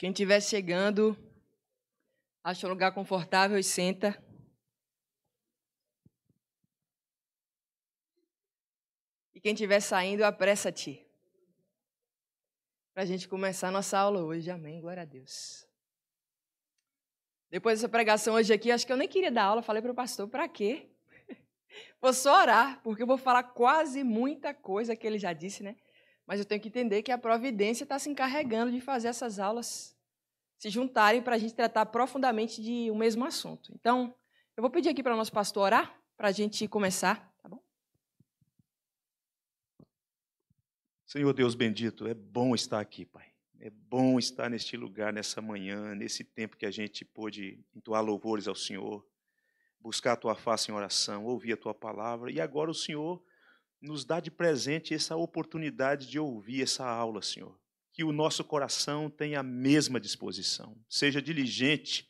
Quem estiver chegando, acha um lugar confortável e senta. E quem estiver saindo, apressa-te. Para a gente começar a nossa aula hoje. Amém. Glória a Deus. Depois dessa pregação hoje aqui, acho que eu nem queria dar aula. Falei para o pastor, para quê? Vou só orar, porque eu vou falar quase muita coisa que ele já disse, né? Mas eu tenho que entender que a providência está se encarregando de fazer essas aulas se juntarem para a gente tratar profundamente de um mesmo assunto. Então, eu vou pedir aqui para o nosso pastor orar, para a gente começar, tá bom? Senhor Deus bendito, é bom estar aqui, Pai. É bom estar neste lugar, nessa manhã, nesse tempo que a gente pôde entoar louvores ao Senhor, buscar a Tua face em oração, ouvir a Tua palavra. E agora o Senhor nos dá de presente essa oportunidade de ouvir essa aula, Senhor. Que o nosso coração tenha a mesma disposição, seja diligente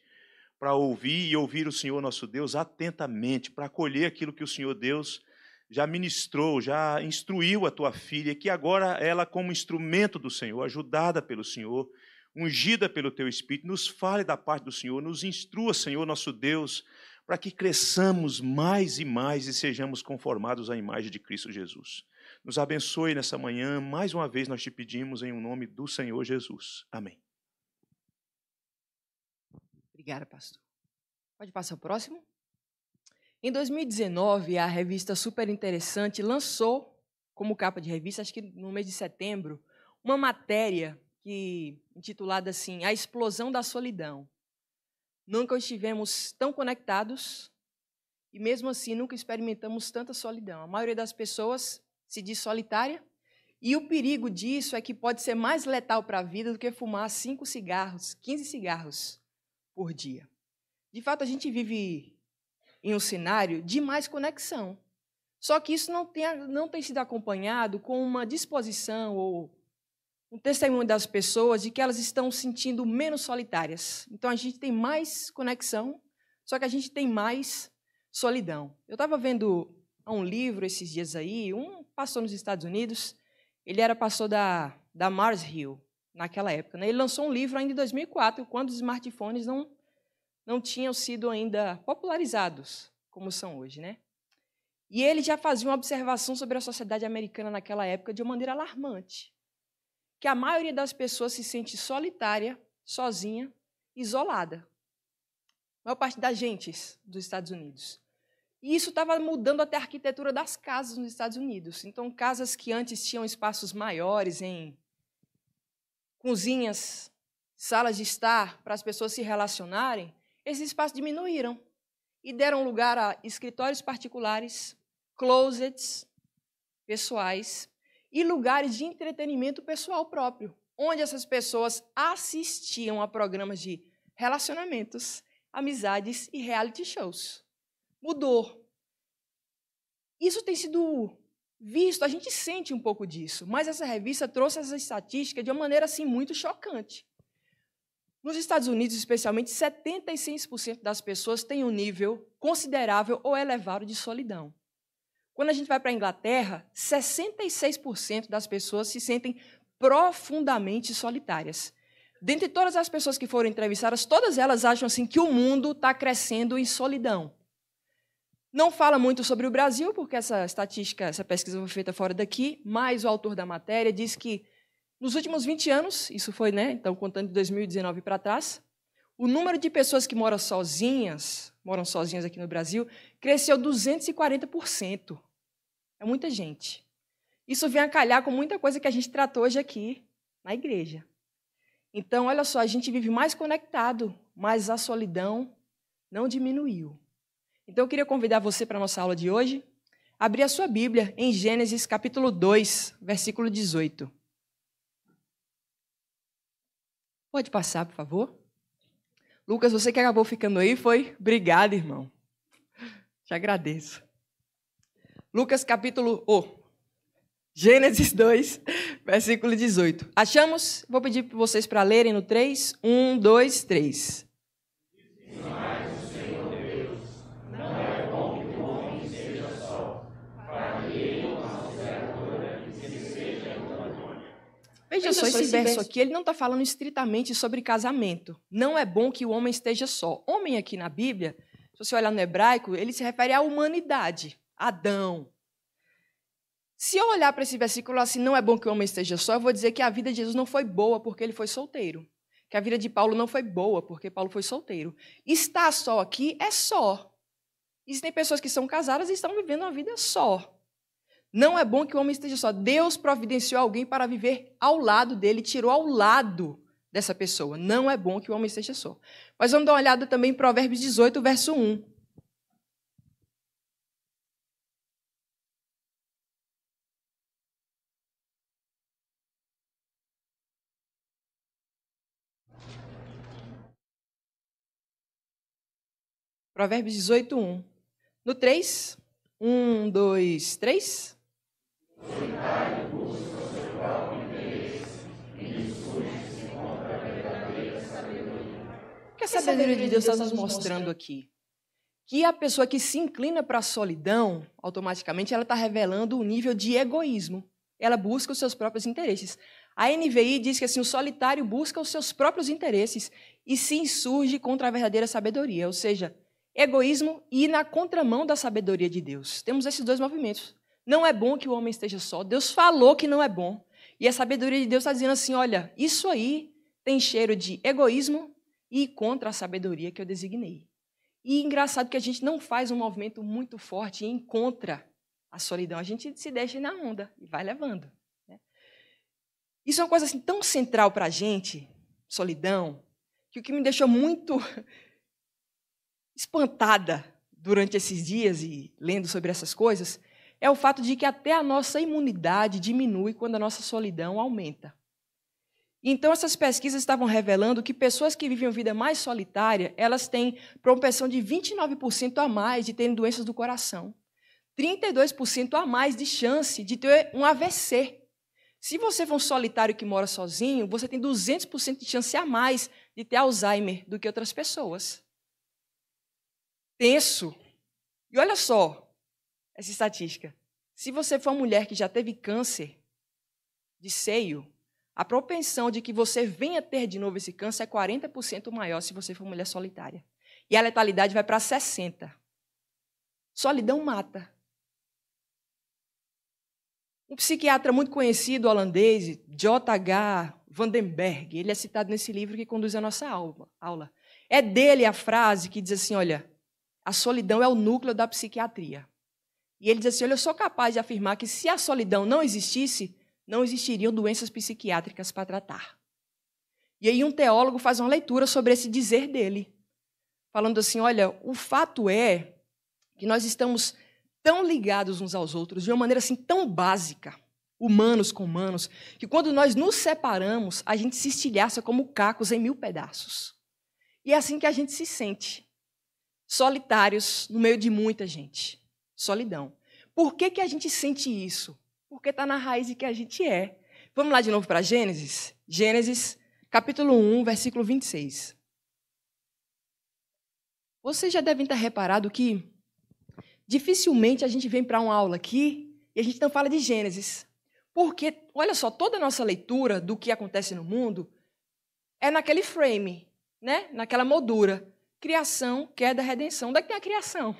para ouvir e ouvir o Senhor nosso Deus atentamente, para acolher aquilo que o Senhor Deus já ministrou, já instruiu a tua filha, que agora ela, como instrumento do Senhor, ajudada pelo Senhor, ungida pelo teu Espírito, nos fale da parte do Senhor, nos instrua, Senhor nosso Deus, para que cresçamos mais e mais e sejamos conformados à imagem de Cristo Jesus. Nos abençoe nessa manhã, mais uma vez nós te pedimos em um nome do Senhor Jesus. Amém. Obrigada, pastor. Pode passar o próximo? Em 2019, a revista Super Interessante lançou, como capa de revista, acho que no mês de setembro, uma matéria que intitulada assim A Explosão da Solidão. Nunca estivemos tão conectados e, mesmo assim, nunca experimentamos tanta solidão. A maioria das pessoas se diz solitária e o perigo disso é que pode ser mais letal para a vida do que fumar cinco cigarros, 15 cigarros por dia. De fato, a gente vive em um cenário de mais conexão. Só que isso não tem, não tem sido acompanhado com uma disposição ou um testemunho das pessoas de que elas estão sentindo menos solitárias. Então a gente tem mais conexão, só que a gente tem mais solidão. Eu estava vendo um livro esses dias aí, um pastor nos Estados Unidos, ele era pastor da, da Mars Hill naquela época. Né? Ele lançou um livro ainda em 2004, quando os smartphones não, não tinham sido ainda popularizados como são hoje. Né? E ele já fazia uma observação sobre a sociedade americana naquela época de uma maneira alarmante que a maioria das pessoas se sente solitária, sozinha, isolada. A maior parte das gentes dos Estados Unidos. E isso estava mudando até a arquitetura das casas nos Estados Unidos. Então, casas que antes tinham espaços maiores em cozinhas, salas de estar para as pessoas se relacionarem, esses espaços diminuíram e deram lugar a escritórios particulares, closets pessoais e lugares de entretenimento pessoal próprio, onde essas pessoas assistiam a programas de relacionamentos, amizades e reality shows. Mudou. Isso tem sido visto, a gente sente um pouco disso, mas essa revista trouxe essa estatística de uma maneira assim muito chocante. Nos Estados Unidos, especialmente, 76% das pessoas têm um nível considerável ou elevado de solidão. Quando a gente vai para a Inglaterra, 66% das pessoas se sentem profundamente solitárias. Dentre todas as pessoas que foram entrevistadas, todas elas acham assim que o mundo está crescendo em solidão. Não fala muito sobre o Brasil, porque essa estatística, essa pesquisa foi feita fora daqui, mas o autor da matéria diz que nos últimos 20 anos, isso foi, né, então contando de 2019 para trás, o número de pessoas que moram sozinhas, moram sozinhas aqui no Brasil, cresceu 240%. É muita gente. Isso vem a calhar com muita coisa que a gente tratou hoje aqui na igreja. Então, olha só, a gente vive mais conectado, mas a solidão não diminuiu. Então, eu queria convidar você para a nossa aula de hoje. Abrir a sua Bíblia em Gênesis capítulo 2, versículo 18. Pode passar, por favor? Lucas, você que acabou ficando aí, foi? Obrigado, irmão. Te agradeço. Lucas capítulo oh, Gênesis 2, versículo 18. Achamos? Vou pedir para vocês para lerem no 3. 1, 2, 3. Veja só, esse verso aqui, ele não está falando estritamente sobre casamento. Não é bom que o homem esteja só. Homem aqui na Bíblia, se você olhar no hebraico, ele se refere à humanidade. Adão. Se eu olhar para esse versículo assim, não é bom que o homem esteja só, eu vou dizer que a vida de Jesus não foi boa porque ele foi solteiro. Que a vida de Paulo não foi boa porque Paulo foi solteiro. Está só aqui é só. Existem pessoas que são casadas e estão vivendo uma vida só. Não é bom que o homem esteja só. Deus providenciou alguém para viver ao lado dele, tirou ao lado dessa pessoa. Não é bom que o homem esteja só. Mas vamos dar uma olhada também em Provérbios 18, verso 1. Provérbios 18, 1. No 3, 1, 2, 3. O que a sabedoria de Deus está nos mostrando aqui? Que a pessoa que se inclina para a solidão, automaticamente, ela está revelando um nível de egoísmo. Ela busca os seus próprios interesses. A NVI diz que assim, o solitário busca os seus próprios interesses e se insurge contra a verdadeira sabedoria, ou seja, egoísmo e ir na contramão da sabedoria de Deus. Temos esses dois movimentos. Não é bom que o homem esteja só. Deus falou que não é bom. E a sabedoria de Deus está dizendo assim: olha, isso aí tem cheiro de egoísmo e contra a sabedoria que eu designei. E engraçado que a gente não faz um movimento muito forte em contra a solidão. A gente se deixa na onda e vai levando. Né? Isso é uma coisa assim, tão central para a gente, solidão, que o que me deixou muito espantada durante esses dias e lendo sobre essas coisas é o fato de que até a nossa imunidade diminui quando a nossa solidão aumenta. Então essas pesquisas estavam revelando que pessoas que vivem uma vida mais solitária, elas têm propensão de 29% a mais de terem doenças do coração, 32% a mais de chance de ter um AVC. Se você for um solitário que mora sozinho, você tem 200% de chance a mais de ter Alzheimer do que outras pessoas tenso. E olha só essa estatística. Se você for uma mulher que já teve câncer de seio, a propensão de que você venha ter de novo esse câncer é 40% maior se você for mulher solitária. E a letalidade vai para 60%. Solidão mata. Um psiquiatra muito conhecido holandês, J.H. Vandenberg, ele é citado nesse livro que conduz a nossa aula. É dele a frase que diz assim: olha, a solidão é o núcleo da psiquiatria. E ele diz assim: Olha, eu sou capaz de afirmar que se a solidão não existisse, não existiriam doenças psiquiátricas para tratar. E aí um teólogo faz uma leitura sobre esse dizer dele, falando assim: Olha, o fato é que nós estamos tão ligados uns aos outros de uma maneira assim tão básica, humanos com humanos, que quando nós nos separamos, a gente se estilhaça como cacos em mil pedaços. E é assim que a gente se sente solitários no meio de muita gente. Solidão. Por que, que a gente sente isso? Porque está na raiz de que a gente é. Vamos lá de novo para Gênesis? Gênesis, capítulo 1, versículo 26. Vocês já devem estar reparado que dificilmente a gente vem para uma aula aqui e a gente não fala de Gênesis. Porque, olha só, toda a nossa leitura do que acontece no mundo é naquele frame, né? naquela moldura. Criação, queda, é redenção. Onde é que tem a criação?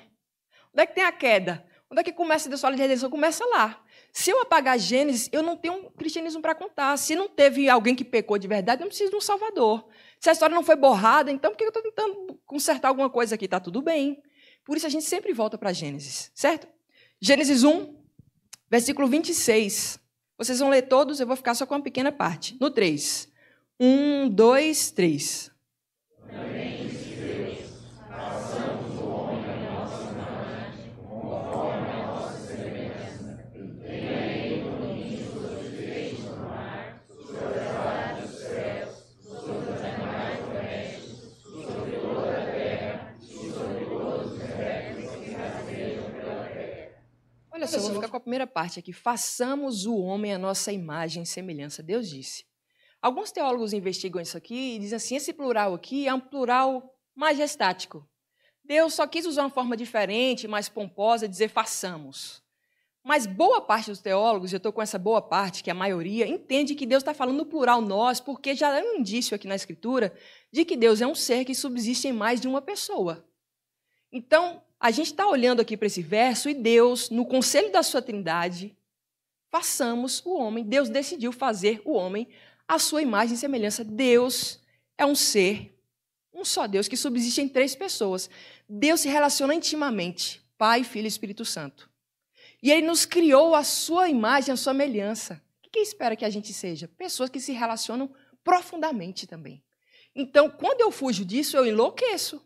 Onde é que tem a queda? Onde é que começa a história de redenção? Começa lá. Se eu apagar Gênesis, eu não tenho um cristianismo para contar. Se não teve alguém que pecou de verdade, eu não preciso de um salvador. Se a história não foi borrada, então por que eu estou tentando consertar alguma coisa aqui? Está tudo bem. Por isso a gente sempre volta para Gênesis, certo? Gênesis 1, versículo 26. Vocês vão ler todos, eu vou ficar só com uma pequena parte. No 3. 1, 2, 3. Amém. eu vou ficar com a primeira parte aqui. Façamos o homem a nossa imagem e semelhança, Deus disse. Alguns teólogos investigam isso aqui e dizem assim: esse plural aqui é um plural majestático. Deus só quis usar uma forma diferente, mais pomposa, dizer façamos. Mas boa parte dos teólogos, eu estou com essa boa parte, que a maioria, entende que Deus está falando no plural nós, porque já é um indício aqui na Escritura de que Deus é um ser que subsiste em mais de uma pessoa. Então, a gente está olhando aqui para esse verso e Deus, no conselho da sua trindade, façamos o homem. Deus decidiu fazer o homem à sua imagem e semelhança. Deus é um ser, um só Deus, que subsiste em três pessoas. Deus se relaciona intimamente, Pai, Filho e Espírito Santo. E ele nos criou a sua imagem, a sua semelhança. O que espera que a gente seja? Pessoas que se relacionam profundamente também. Então, quando eu fujo disso, eu enlouqueço.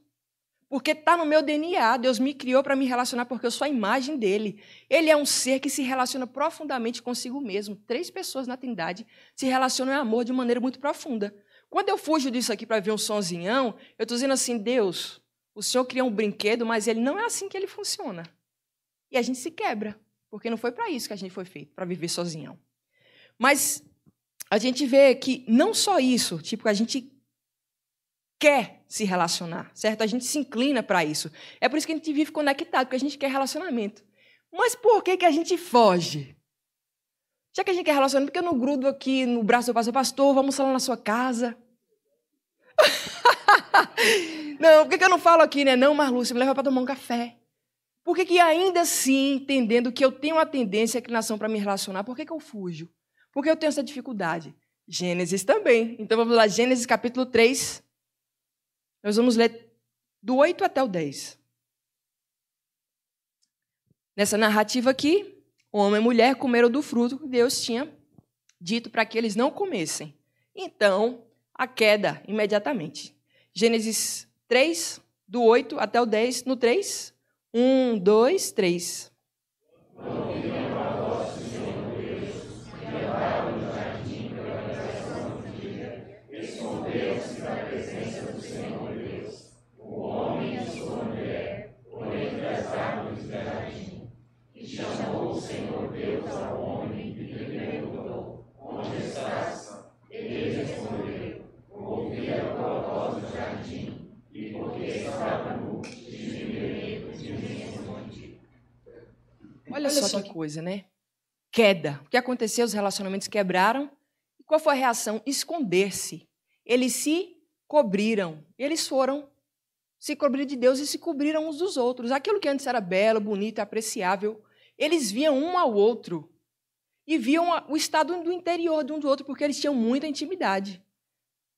Porque está no meu DNA. Deus me criou para me relacionar porque eu sou a imagem dele. Ele é um ser que se relaciona profundamente consigo mesmo. Três pessoas na Trindade se relacionam em amor de maneira muito profunda. Quando eu fujo disso aqui para ver um sonzinhão, eu estou dizendo assim: Deus, o Senhor criou um brinquedo, mas ele não é assim que ele funciona. E a gente se quebra, porque não foi para isso que a gente foi feito, para viver sozinhão. Mas a gente vê que não só isso, tipo, a gente quer se relacionar, certo? A gente se inclina para isso. É por isso que a gente vive conectado, porque a gente quer relacionamento. Mas por que, que a gente foge? Já que a gente quer relacionamento, por que eu não grudo aqui no braço do pastor? Pastor, vamos lá na sua casa. não, por que, que eu não falo aqui, né? Não, Marluce, me leva para tomar um café. Por que, que ainda assim, entendendo que eu tenho a tendência e a inclinação para me relacionar, por que, que eu fujo? Por que eu tenho essa dificuldade? Gênesis também. Então vamos lá, Gênesis capítulo 3, nós vamos ler do 8 até o 10. Nessa narrativa aqui, homem e mulher comeram do fruto que Deus tinha dito para que eles não comessem. Então, a queda imediatamente. Gênesis 3, do 8 até o 10, no 3. 1, 2, 3. Amém. Olha, Olha só, só que, que coisa, né? Queda. O que aconteceu? Os relacionamentos quebraram. E qual foi a reação? Esconder-se. Eles se cobriram. Eles foram se cobrir de Deus e se cobriram uns dos outros. Aquilo que antes era belo, bonito, apreciável, eles viam um ao outro e viam o estado do interior de um do outro, porque eles tinham muita intimidade.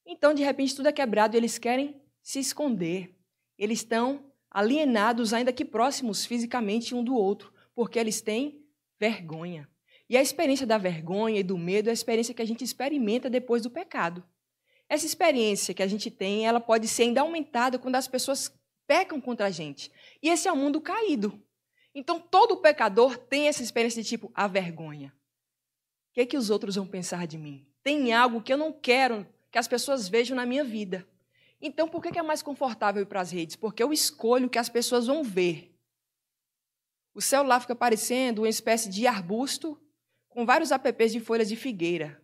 Então, de repente, tudo é quebrado e eles querem se esconder. Eles estão alienados, ainda que próximos fisicamente um do outro porque eles têm vergonha. E a experiência da vergonha e do medo é a experiência que a gente experimenta depois do pecado. Essa experiência que a gente tem, ela pode ser ainda aumentada quando as pessoas pecam contra a gente. E esse é o mundo caído. Então, todo pecador tem essa experiência de tipo, a vergonha. O que, é que os outros vão pensar de mim? Tem algo que eu não quero que as pessoas vejam na minha vida. Então, por que é mais confortável ir para as redes? Porque eu escolho o que as pessoas vão ver. O céu lá fica parecendo uma espécie de arbusto com vários apps de folhas de figueira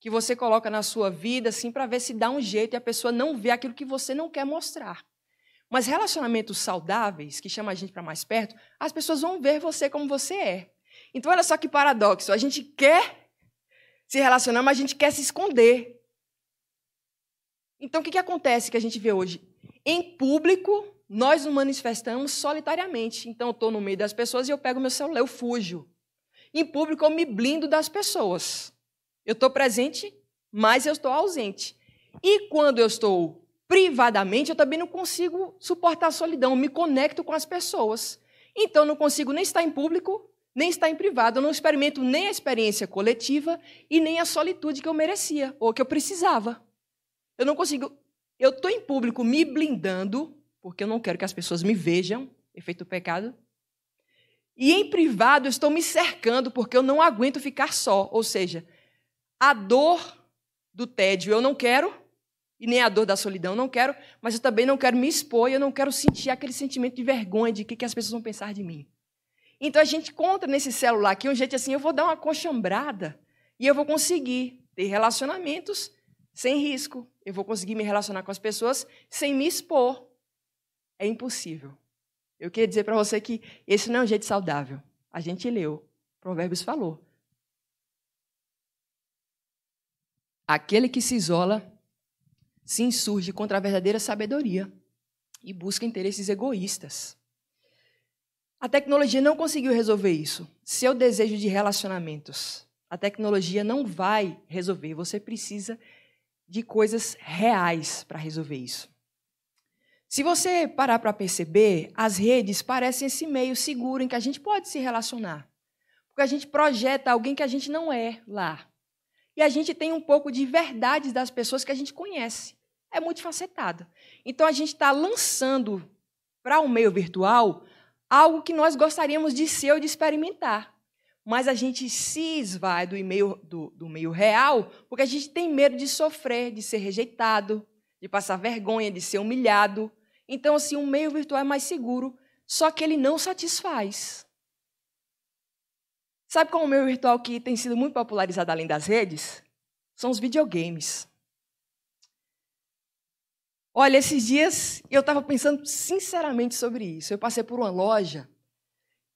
que você coloca na sua vida assim para ver se dá um jeito e a pessoa não vê aquilo que você não quer mostrar. Mas relacionamentos saudáveis, que chama a gente para mais perto, as pessoas vão ver você como você é. Então olha só que paradoxo, a gente quer se relacionar, mas a gente quer se esconder. Então o que, que acontece que a gente vê hoje? Em público, nós nos manifestamos solitariamente. Então, eu estou no meio das pessoas e eu pego meu celular, eu fujo. Em público, eu me blindo das pessoas. Eu estou presente, mas eu estou ausente. E quando eu estou privadamente, eu também não consigo suportar a solidão, eu me conecto com as pessoas. Então, não consigo nem estar em público, nem estar em privado. Eu não experimento nem a experiência coletiva e nem a solitude que eu merecia ou que eu precisava. Eu não consigo. Eu estou em público me blindando porque eu não quero que as pessoas me vejam, efeito pecado. E em privado eu estou me cercando, porque eu não aguento ficar só. Ou seja, a dor do tédio eu não quero, e nem a dor da solidão eu não quero, mas eu também não quero me expor, eu não quero sentir aquele sentimento de vergonha de que, que as pessoas vão pensar de mim. Então a gente conta nesse celular aqui um jeito assim, eu vou dar uma conchambrada e eu vou conseguir ter relacionamentos sem risco. Eu vou conseguir me relacionar com as pessoas sem me expor. É impossível. Eu queria dizer para você que esse não é um jeito saudável. A gente leu, Provérbios falou. Aquele que se isola se insurge contra a verdadeira sabedoria e busca interesses egoístas. A tecnologia não conseguiu resolver isso. Seu desejo de relacionamentos. A tecnologia não vai resolver. Você precisa de coisas reais para resolver isso. Se você parar para perceber, as redes parecem esse meio seguro em que a gente pode se relacionar. Porque a gente projeta alguém que a gente não é lá. E a gente tem um pouco de verdades das pessoas que a gente conhece. É multifacetado. Então a gente está lançando para o um meio virtual algo que nós gostaríamos de ser ou de experimentar. Mas a gente se esvai do, email, do, do meio real porque a gente tem medo de sofrer, de ser rejeitado, de passar vergonha, de ser humilhado. Então, assim, um meio virtual é mais seguro, só que ele não satisfaz. Sabe qual é o meio virtual que tem sido muito popularizado além das redes? São os videogames. Olha, esses dias eu estava pensando sinceramente sobre isso. Eu passei por uma loja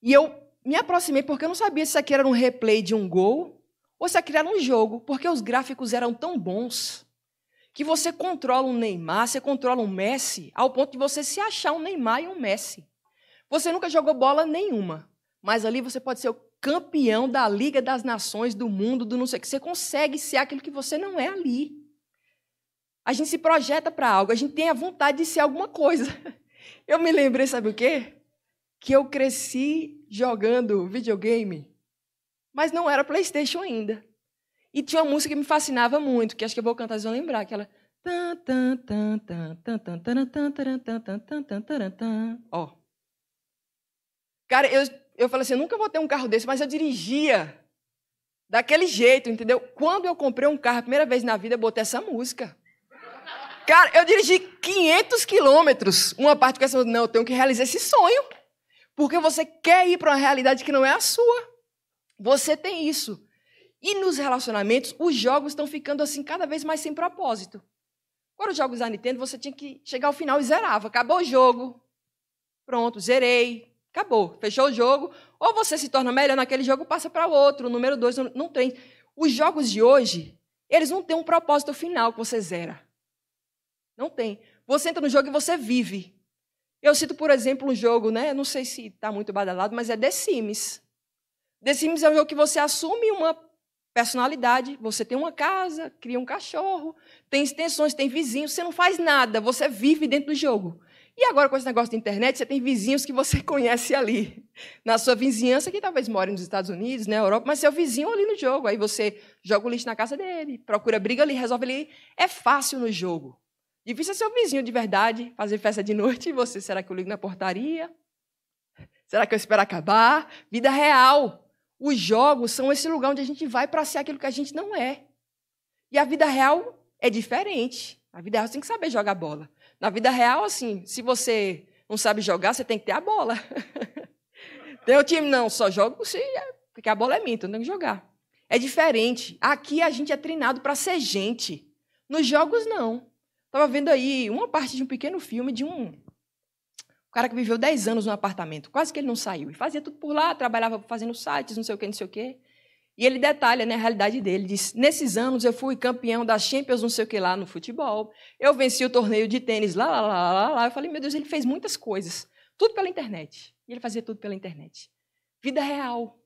e eu me aproximei porque eu não sabia se aquilo era um replay de um gol ou se aquilo era um jogo, porque os gráficos eram tão bons que você controla um Neymar, você controla um Messi, ao ponto de você se achar um Neymar e um Messi. Você nunca jogou bola nenhuma, mas ali você pode ser o campeão da Liga das Nações, do mundo, do não sei o que. Você consegue ser aquilo que você não é ali. A gente se projeta para algo, a gente tem a vontade de ser alguma coisa. Eu me lembrei, sabe o quê? Que eu cresci jogando videogame, mas não era PlayStation ainda. E tinha uma música que me fascinava muito, que acho que eu vou cantar, vocês vão lembrar, aquela. Ó. Cara, eu, eu falei assim, eu nunca vou ter um carro desse, mas eu dirigia daquele jeito, entendeu? Quando eu comprei um carro a primeira vez na vida, eu botei essa música. Cara, eu dirigi 500 quilômetros. Uma parte com essa, não, eu tenho que realizar esse sonho. Porque você quer ir para uma realidade que não é a sua. Você tem isso. E nos relacionamentos, os jogos estão ficando assim cada vez mais sem propósito. Quando os jogos da Nintendo, você tinha que chegar ao final e zerava. Acabou o jogo. Pronto, zerei. Acabou. Fechou o jogo. Ou você se torna melhor naquele jogo, passa para outro. número dois não tem. Os jogos de hoje, eles não têm um propósito final que você zera. Não tem. Você entra no jogo e você vive. Eu cito, por exemplo, um jogo, né? Não sei se está muito badalado, mas é The Sims. The Sims é um jogo que você assume uma personalidade. Você tem uma casa, cria um cachorro, tem extensões, tem vizinhos, você não faz nada, você vive dentro do jogo. E agora, com esse negócio de internet, você tem vizinhos que você conhece ali, na sua vizinhança, que talvez mora nos Estados Unidos, na Europa, mas seu vizinho ali no jogo. Aí você joga o lixo na casa dele, procura briga ali, resolve ali. É fácil no jogo. Difícil é seu vizinho de verdade, fazer festa de noite e você, será que eu ligo na portaria? Será que eu espero acabar? Vida real. Os jogos são esse lugar onde a gente vai para ser aquilo que a gente não é. E a vida real é diferente. Na vida real você tem que saber jogar bola. Na vida real, assim, se você não sabe jogar, você tem que ter a bola. tem o time, não, só jogo se é, porque a bola é minha, então tem que jogar. É diferente. Aqui a gente é treinado para ser gente. Nos jogos, não. Estava vendo aí uma parte de um pequeno filme de um cara que viveu 10 anos num apartamento, quase que ele não saiu. E fazia tudo por lá, trabalhava fazendo sites, não sei o quê, não sei o quê. E ele detalha né, a realidade dele. Diz: Nesses anos eu fui campeão da Champions, não sei o que lá, no futebol. Eu venci o torneio de tênis lá, lá, lá, lá, lá. Eu falei: Meu Deus, ele fez muitas coisas. Tudo pela internet. E ele fazia tudo pela internet. Vida real.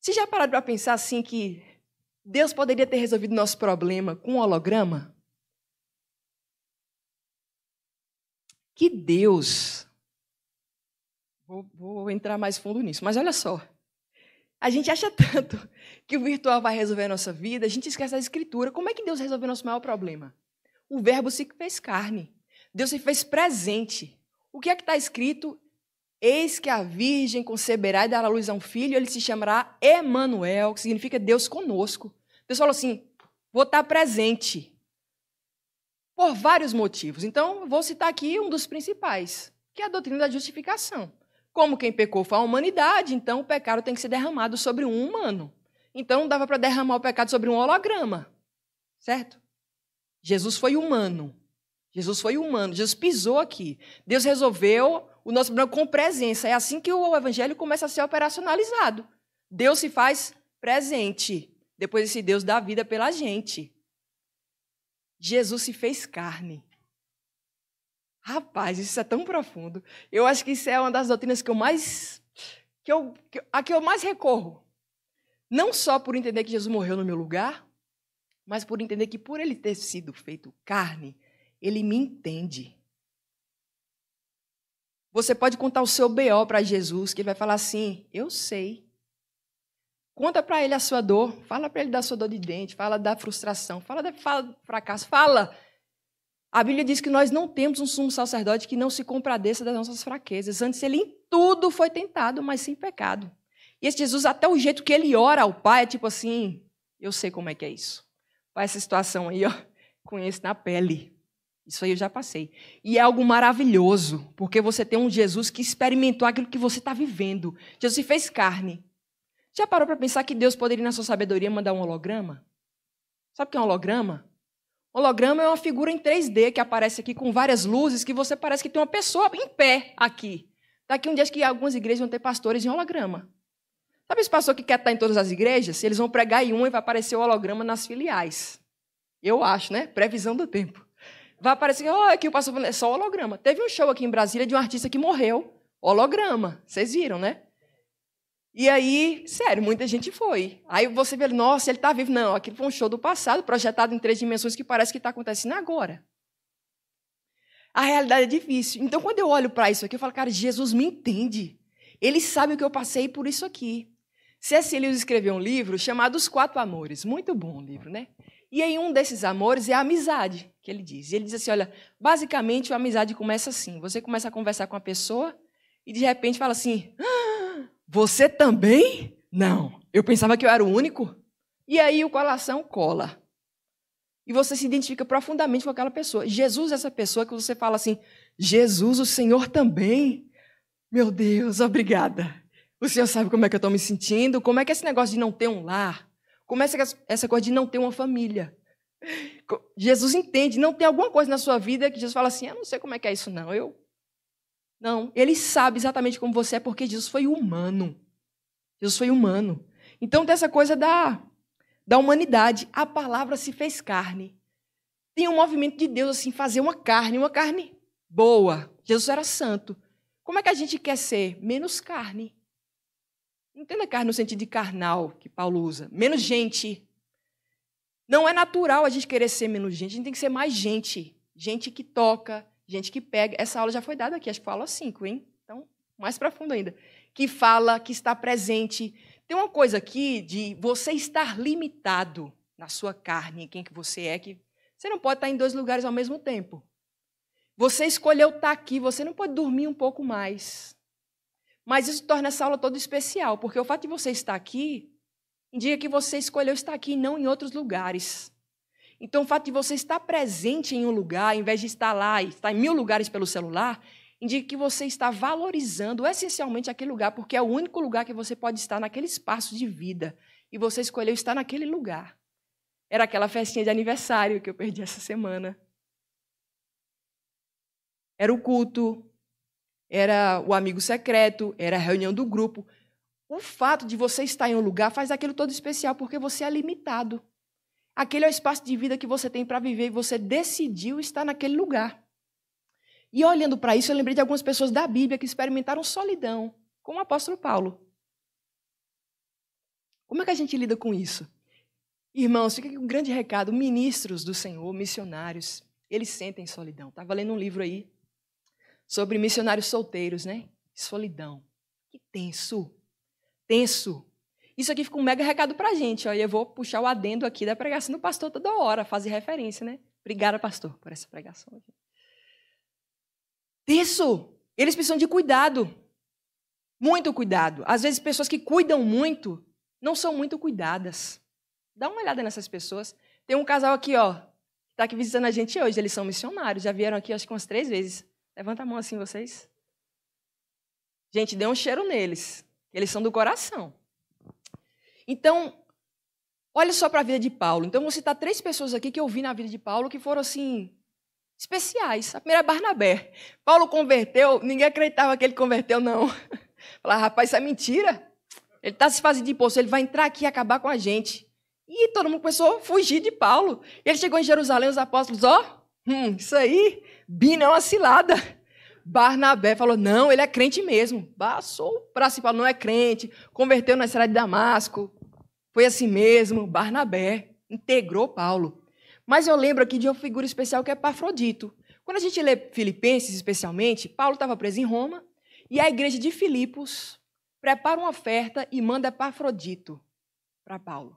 Vocês já parou para pensar assim que Deus poderia ter resolvido nosso problema com um holograma? que Deus. Vou, vou entrar mais fundo nisso, mas olha só. A gente acha tanto que o virtual vai resolver a nossa vida, a gente esquece a escritura. Como é que Deus resolveu o nosso maior problema? O verbo se fez carne. Deus se fez presente. O que é que está escrito? Eis que a virgem conceberá e dará luz a um filho, ele se chamará Emanuel, que significa Deus conosco. Deus falou assim: vou estar presente. Por vários motivos. Então, vou citar aqui um dos principais, que é a doutrina da justificação. Como quem pecou foi a humanidade, então o pecado tem que ser derramado sobre um humano. Então, não dava para derramar o pecado sobre um holograma, certo? Jesus foi humano. Jesus foi humano. Jesus pisou aqui. Deus resolveu o nosso problema com presença. É assim que o evangelho começa a ser operacionalizado. Deus se faz presente. Depois esse Deus dá vida pela gente. Jesus se fez carne. Rapaz, isso é tão profundo. Eu acho que isso é uma das doutrinas que eu mais. Que eu, que, a que eu mais recorro. Não só por entender que Jesus morreu no meu lugar, mas por entender que, por ele ter sido feito carne, ele me entende. Você pode contar o seu BO para Jesus, que ele vai falar assim: Eu sei. Conta para ele a sua dor, fala para ele da sua dor de dente, fala da frustração, fala, da, fala do fracasso, fala. A Bíblia diz que nós não temos um sumo sacerdote que não se compadeça das nossas fraquezas. Antes, ele em tudo foi tentado, mas sem pecado. E esse Jesus, até o jeito que ele ora ao Pai, é tipo assim: eu sei como é que é isso. vai essa situação aí, ó, conheço na pele. Isso aí eu já passei. E é algo maravilhoso, porque você tem um Jesus que experimentou aquilo que você está vivendo. Jesus se fez carne. Já parou para pensar que Deus poderia, na sua sabedoria, mandar um holograma? Sabe o que é um holograma? holograma é uma figura em 3D que aparece aqui com várias luzes que você parece que tem uma pessoa em pé aqui. Daqui um dia que algumas igrejas vão ter pastores em holograma. Sabe esse pastor que quer estar em todas as igrejas? Eles vão pregar em uma e vai aparecer o holograma nas filiais. Eu acho, né? Previsão do tempo. Vai aparecer, ó, oh, aqui o pastor é só holograma. Teve um show aqui em Brasília de um artista que morreu. Holograma. Vocês viram, né? E aí, sério, muita gente foi. Aí você vê, nossa, ele está vivo. Não, aquilo foi um show do passado, projetado em três dimensões, que parece que está acontecendo agora. A realidade é difícil. Então, quando eu olho para isso aqui, eu falo, cara, Jesus me entende. Ele sabe o que eu passei por isso aqui. C.S. Lewis escreveu um livro chamado Os Quatro Amores. Muito bom o livro, né? E aí, um desses amores é a amizade, que ele diz. E ele diz assim: olha, basicamente, a amizade começa assim. Você começa a conversar com a pessoa e, de repente, fala assim. Ah, você também? Não. Eu pensava que eu era o único. E aí o colação cola. E você se identifica profundamente com aquela pessoa. Jesus é essa pessoa que você fala assim: Jesus, o Senhor também. Meu Deus, obrigada. O Senhor sabe como é que eu estou me sentindo, como é que é esse negócio de não ter um lar, como é essa coisa de não ter uma família. Jesus entende, não tem alguma coisa na sua vida que Jesus fala assim: eu não sei como é que é isso, não. Eu não, ele sabe exatamente como você é, porque Jesus foi humano. Jesus foi humano. Então tem essa coisa da, da humanidade. A palavra se fez carne. Tem um movimento de Deus assim, fazer uma carne, uma carne boa. Jesus era santo. Como é que a gente quer ser? Menos carne. Entenda carne no sentido de carnal que Paulo usa. Menos gente. Não é natural a gente querer ser menos gente. A gente tem que ser mais gente. Gente que toca, gente que pega. Essa aula já foi dada aqui, acho que foi aula 5, hein? Então, mais para fundo ainda. Que fala, que está presente. Tem uma coisa aqui de você estar limitado na sua carne, em quem que você é, que você não pode estar em dois lugares ao mesmo tempo. Você escolheu estar tá aqui, você não pode dormir um pouco mais. Mas isso torna essa aula toda especial, porque o fato de você estar aqui indica que você escolheu estar aqui e não em outros lugares. Então, o fato de você estar presente em um lugar, em vez de estar lá e estar em mil lugares pelo celular, indica que você está valorizando essencialmente aquele lugar, porque é o único lugar que você pode estar naquele espaço de vida. E você escolheu estar naquele lugar. Era aquela festinha de aniversário que eu perdi essa semana. Era o culto, era o amigo secreto, era a reunião do grupo. O fato de você estar em um lugar faz aquilo todo especial, porque você é limitado. Aquele é o espaço de vida que você tem para viver e você decidiu estar naquele lugar. E olhando para isso, eu lembrei de algumas pessoas da Bíblia que experimentaram solidão, como o apóstolo Paulo. Como é que a gente lida com isso? Irmãos, fica aqui um grande recado. Ministros do Senhor, missionários, eles sentem solidão. Estava lendo um livro aí sobre missionários solteiros, né? Solidão. Que tenso. Tenso. Isso aqui fica um mega recado para a gente. Ó, e eu vou puxar o adendo aqui da pregação do pastor toda hora, fazer referência, né? Obrigada, pastor, por essa pregação. Isso! Eles precisam de cuidado. Muito cuidado. Às vezes, pessoas que cuidam muito não são muito cuidadas. Dá uma olhada nessas pessoas. Tem um casal aqui, ó, que está aqui visitando a gente hoje. Eles são missionários. Já vieram aqui, acho que umas três vezes. Levanta a mão assim, vocês. Gente, dê um cheiro neles. Eles são do coração. Então, olha só para a vida de Paulo. Então, vou citar três pessoas aqui que eu vi na vida de Paulo que foram assim. Especiais. A primeira é Barnabé. Paulo converteu, ninguém acreditava que ele converteu, não. Falar, rapaz, isso é mentira. Ele está se fazendo de imposto, ele vai entrar aqui e acabar com a gente. E todo mundo começou a fugir de Paulo. Ele chegou em Jerusalém, os apóstolos, ó, oh, hum, isso aí, Bina é uma cilada. Barnabé falou: não, ele é crente mesmo. Passou para si, falou: não é crente, converteu na cidade de Damasco. Foi assim mesmo. Barnabé integrou Paulo. Mas eu lembro aqui de uma figura especial que é Pafrodito. Quando a gente lê Filipenses, especialmente, Paulo estava preso em Roma e a igreja de Filipos prepara uma oferta e manda Epafrodito para Paulo.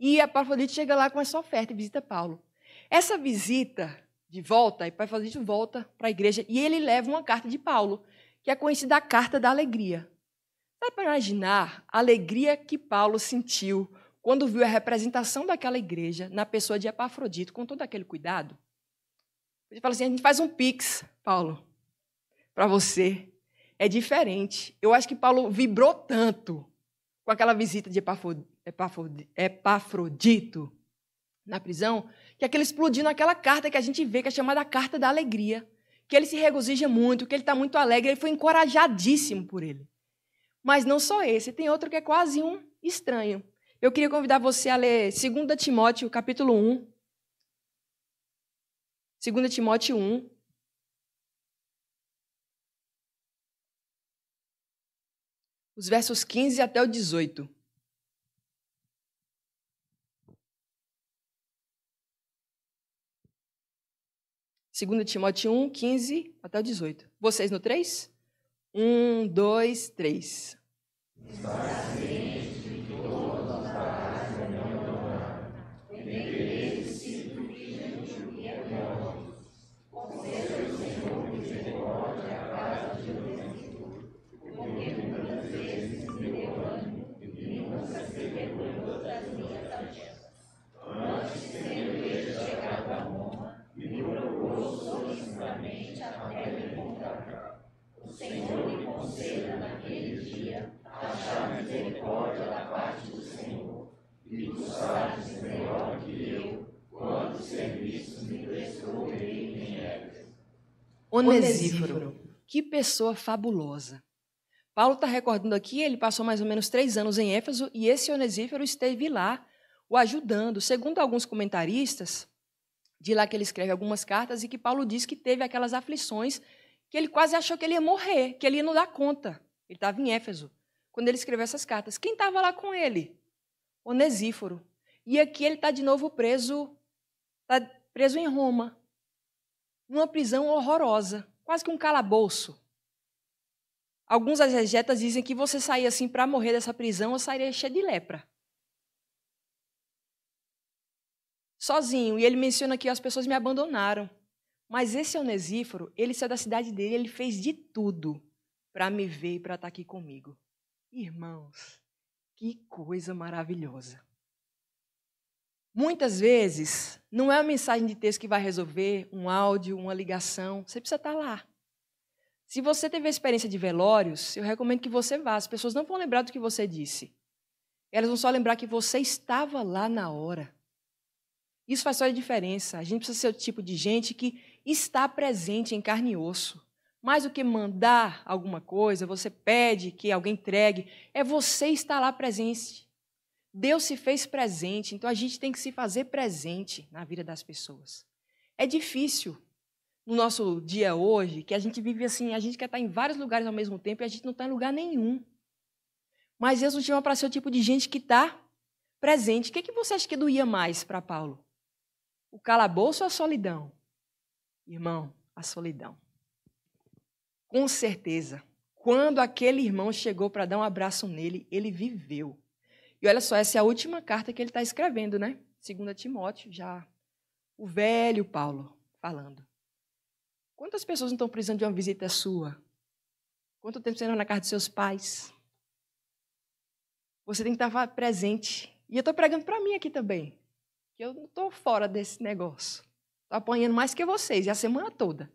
E Epafrodito chega lá com essa oferta e visita Paulo. Essa visita de volta, e de volta para a igreja e ele leva uma carta de Paulo, que é conhecida a carta da alegria. Dá para imaginar a alegria que Paulo sentiu quando viu a representação daquela igreja na pessoa de Epafrodito, com todo aquele cuidado? Ele fala assim: a gente faz um pix, Paulo, para você. É diferente. Eu acho que Paulo vibrou tanto com aquela visita de Epafrodito na prisão que aquilo explodiu naquela carta que a gente vê, que é chamada carta da alegria, que ele se regozija muito, que ele está muito alegre, ele foi encorajadíssimo por ele. Mas não só esse, tem outro que é quase um estranho. Eu queria convidar você a ler 2 Timóteo, capítulo 1. 2 Timóteo 1, os versos 15 até o 18. 2 Timóteo 1, 15 até 18. Vocês no 3? 1, 2, 3. Está Onesíforo. Que pessoa fabulosa. Paulo está recordando aqui, ele passou mais ou menos três anos em Éfeso e esse Onesíforo esteve lá, o ajudando. Segundo alguns comentaristas, de lá que ele escreve algumas cartas e que Paulo diz que teve aquelas aflições que ele quase achou que ele ia morrer, que ele ia não dar conta. Ele estava em Éfeso quando ele escreveu essas cartas. Quem estava lá com ele? Onesíforo. E aqui ele está de novo preso, está preso em Roma numa prisão horrorosa, quase que um calabouço. Alguns exegetas dizem que você sair assim para morrer dessa prisão, eu sairia cheia de lepra. Sozinho, e ele menciona que as pessoas me abandonaram. Mas esse Onesíforo, ele saiu da cidade dele, ele fez de tudo para me ver e para estar tá aqui comigo. Irmãos, que coisa maravilhosa. Muitas vezes, não é uma mensagem de texto que vai resolver, um áudio, uma ligação. Você precisa estar lá. Se você teve a experiência de velórios, eu recomendo que você vá. As pessoas não vão lembrar do que você disse. Elas vão só lembrar que você estava lá na hora. Isso faz toda a diferença. A gente precisa ser o tipo de gente que está presente em carne e osso. Mais do que mandar alguma coisa, você pede que alguém entregue, é você estar lá presente. Deus se fez presente, então a gente tem que se fazer presente na vida das pessoas. É difícil no nosso dia hoje, que a gente vive assim, a gente quer estar em vários lugares ao mesmo tempo e a gente não está em lugar nenhum. Mas Deus nos chama para ser o tipo de gente que está presente. O que, é que você acha que doía mais para Paulo? O calabouço ou a solidão? Irmão, a solidão. Com certeza, quando aquele irmão chegou para dar um abraço nele, ele viveu. E olha só, essa é a última carta que ele está escrevendo, né? Segunda Timóteo, já o velho Paulo falando. Quantas pessoas não estão precisando de uma visita sua? Quanto tempo você não na casa dos seus pais? Você tem que estar presente. E eu estou pregando para mim aqui também, que eu não estou fora desse negócio. Estou apanhando mais que vocês, e a semana toda.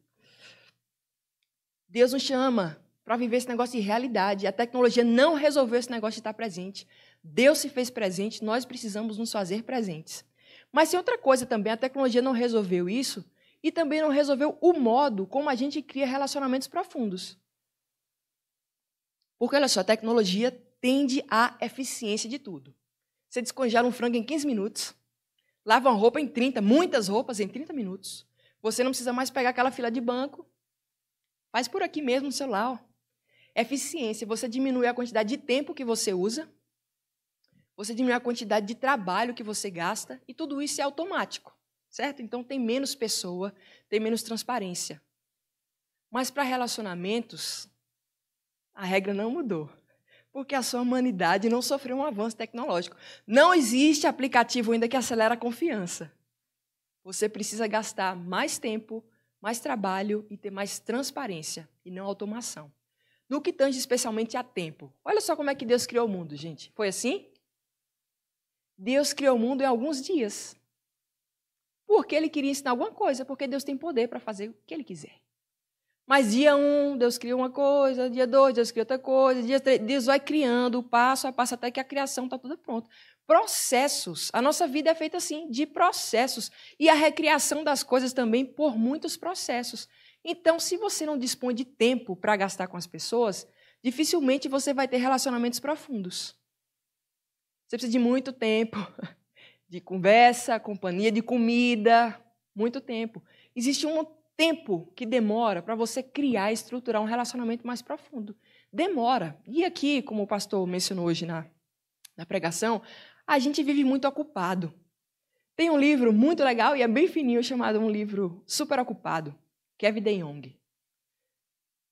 Deus nos chama para viver esse negócio de realidade. A tecnologia não resolveu esse negócio de estar presente. Deus se fez presente, nós precisamos nos fazer presentes. Mas tem outra coisa também, a tecnologia não resolveu isso e também não resolveu o modo como a gente cria relacionamentos profundos. Porque, olha só, a tecnologia tende à eficiência de tudo. Você descongela um frango em 15 minutos, lava uma roupa em 30, muitas roupas em 30 minutos. Você não precisa mais pegar aquela fila de banco. Faz por aqui mesmo no celular. Ó. Eficiência, você diminui a quantidade de tempo que você usa você diminui a quantidade de trabalho que você gasta e tudo isso é automático, certo? Então tem menos pessoa, tem menos transparência. Mas para relacionamentos, a regra não mudou, porque a sua humanidade não sofreu um avanço tecnológico. Não existe aplicativo ainda que acelera a confiança. Você precisa gastar mais tempo, mais trabalho e ter mais transparência e não automação. No que tange especialmente a tempo. Olha só como é que Deus criou o mundo, gente. Foi assim? Deus criou o mundo em alguns dias. Porque ele queria ensinar alguma coisa, porque Deus tem poder para fazer o que ele quiser. Mas dia um, Deus criou uma coisa, dia dois, Deus criou outra coisa, dia três, Deus vai criando passo a passo até que a criação está toda pronta. Processos. A nossa vida é feita assim, de processos. E a recriação das coisas também por muitos processos. Então, se você não dispõe de tempo para gastar com as pessoas, dificilmente você vai ter relacionamentos profundos. Você precisa de muito tempo de conversa, companhia, de comida, muito tempo. Existe um tempo que demora para você criar e estruturar um relacionamento mais profundo. Demora. E aqui, como o pastor mencionou hoje na, na pregação, a gente vive muito ocupado. Tem um livro muito legal e é bem fininho, chamado um livro super ocupado, Kevin DeYoung.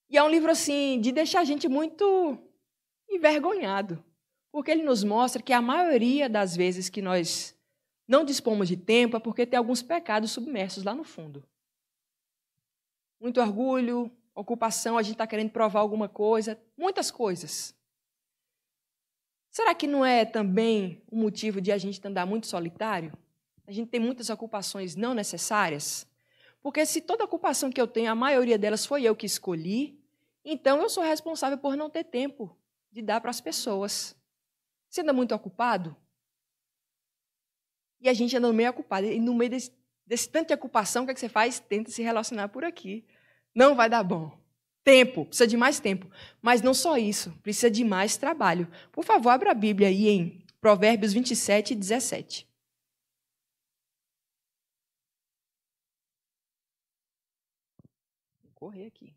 E é um livro, assim, de deixar a gente muito envergonhado. Porque ele nos mostra que a maioria das vezes que nós não dispomos de tempo é porque tem alguns pecados submersos lá no fundo. Muito orgulho, ocupação, a gente está querendo provar alguma coisa, muitas coisas. Será que não é também um motivo de a gente andar muito solitário? A gente tem muitas ocupações não necessárias? Porque se toda ocupação que eu tenho, a maioria delas foi eu que escolhi, então eu sou responsável por não ter tempo de dar para as pessoas. Você anda muito ocupado? E a gente anda meio ocupado. E no meio desse, desse tanto de ocupação, o que, é que você faz? Tenta se relacionar por aqui. Não vai dar bom. Tempo, precisa de mais tempo. Mas não só isso, precisa de mais trabalho. Por favor, abra a Bíblia aí em Provérbios 27 e 17. Vou correr aqui.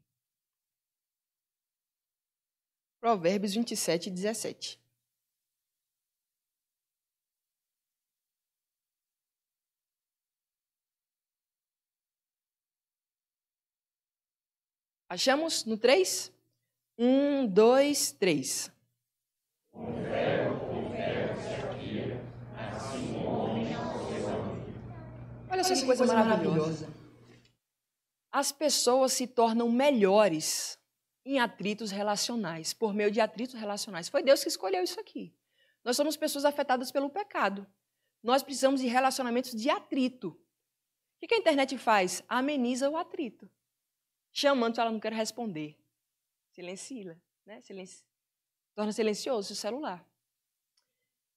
Provérbios 27 e 17. Achamos no 3? 1, 2, 3. Olha só essa coisa, maravilhosa. As pessoas se tornam melhores em atritos relacionais, por meio de atritos relacionais. Foi Deus que escolheu isso aqui. Nós somos pessoas afetadas pelo pecado. Nós precisamos de relacionamentos de atrito. O que a internet faz? Ameniza o atrito chamando, ela não quer responder. Silencia, né? Torna silencioso o celular.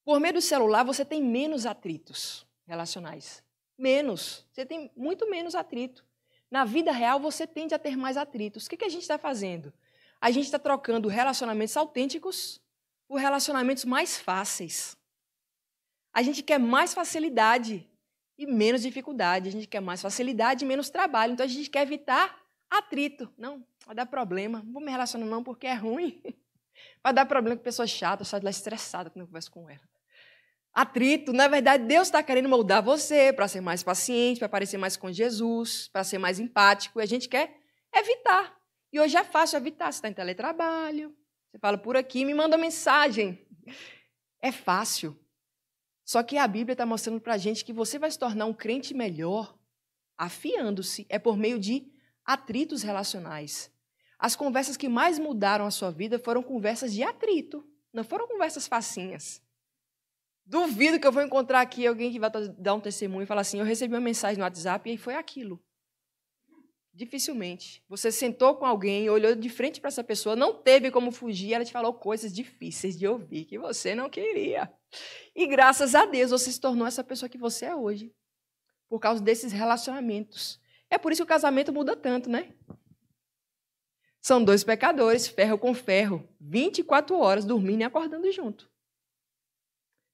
Por meio do celular, você tem menos atritos relacionais. Menos. Você tem muito menos atrito. Na vida real, você tende a ter mais atritos. O que, que a gente está fazendo? A gente está trocando relacionamentos autênticos por relacionamentos mais fáceis. A gente quer mais facilidade e menos dificuldade. A gente quer mais facilidade e menos trabalho. Então, a gente quer evitar Atrito. Não, vai dar problema. Não vou me relacionar não porque é ruim. Vai dar problema com pessoas chatas, sai saio de lá estressada quando eu converso com ela. Atrito, na verdade, Deus está querendo moldar você para ser mais paciente, para parecer mais com Jesus, para ser mais empático. E a gente quer evitar. E hoje é fácil evitar. Você está em teletrabalho, você fala por aqui, me manda mensagem. É fácil. Só que a Bíblia está mostrando para a gente que você vai se tornar um crente melhor afiando-se. É por meio de atritos relacionais. As conversas que mais mudaram a sua vida foram conversas de atrito, não foram conversas facinhas. Duvido que eu vou encontrar aqui alguém que vai dar um testemunho e falar assim: eu recebi uma mensagem no WhatsApp e foi aquilo. Dificilmente. Você sentou com alguém, olhou de frente para essa pessoa, não teve como fugir, ela te falou coisas difíceis de ouvir que você não queria. E graças a Deus você se tornou essa pessoa que você é hoje, por causa desses relacionamentos é por isso que o casamento muda tanto, né? São dois pecadores, ferro com ferro, 24 horas dormindo e acordando junto.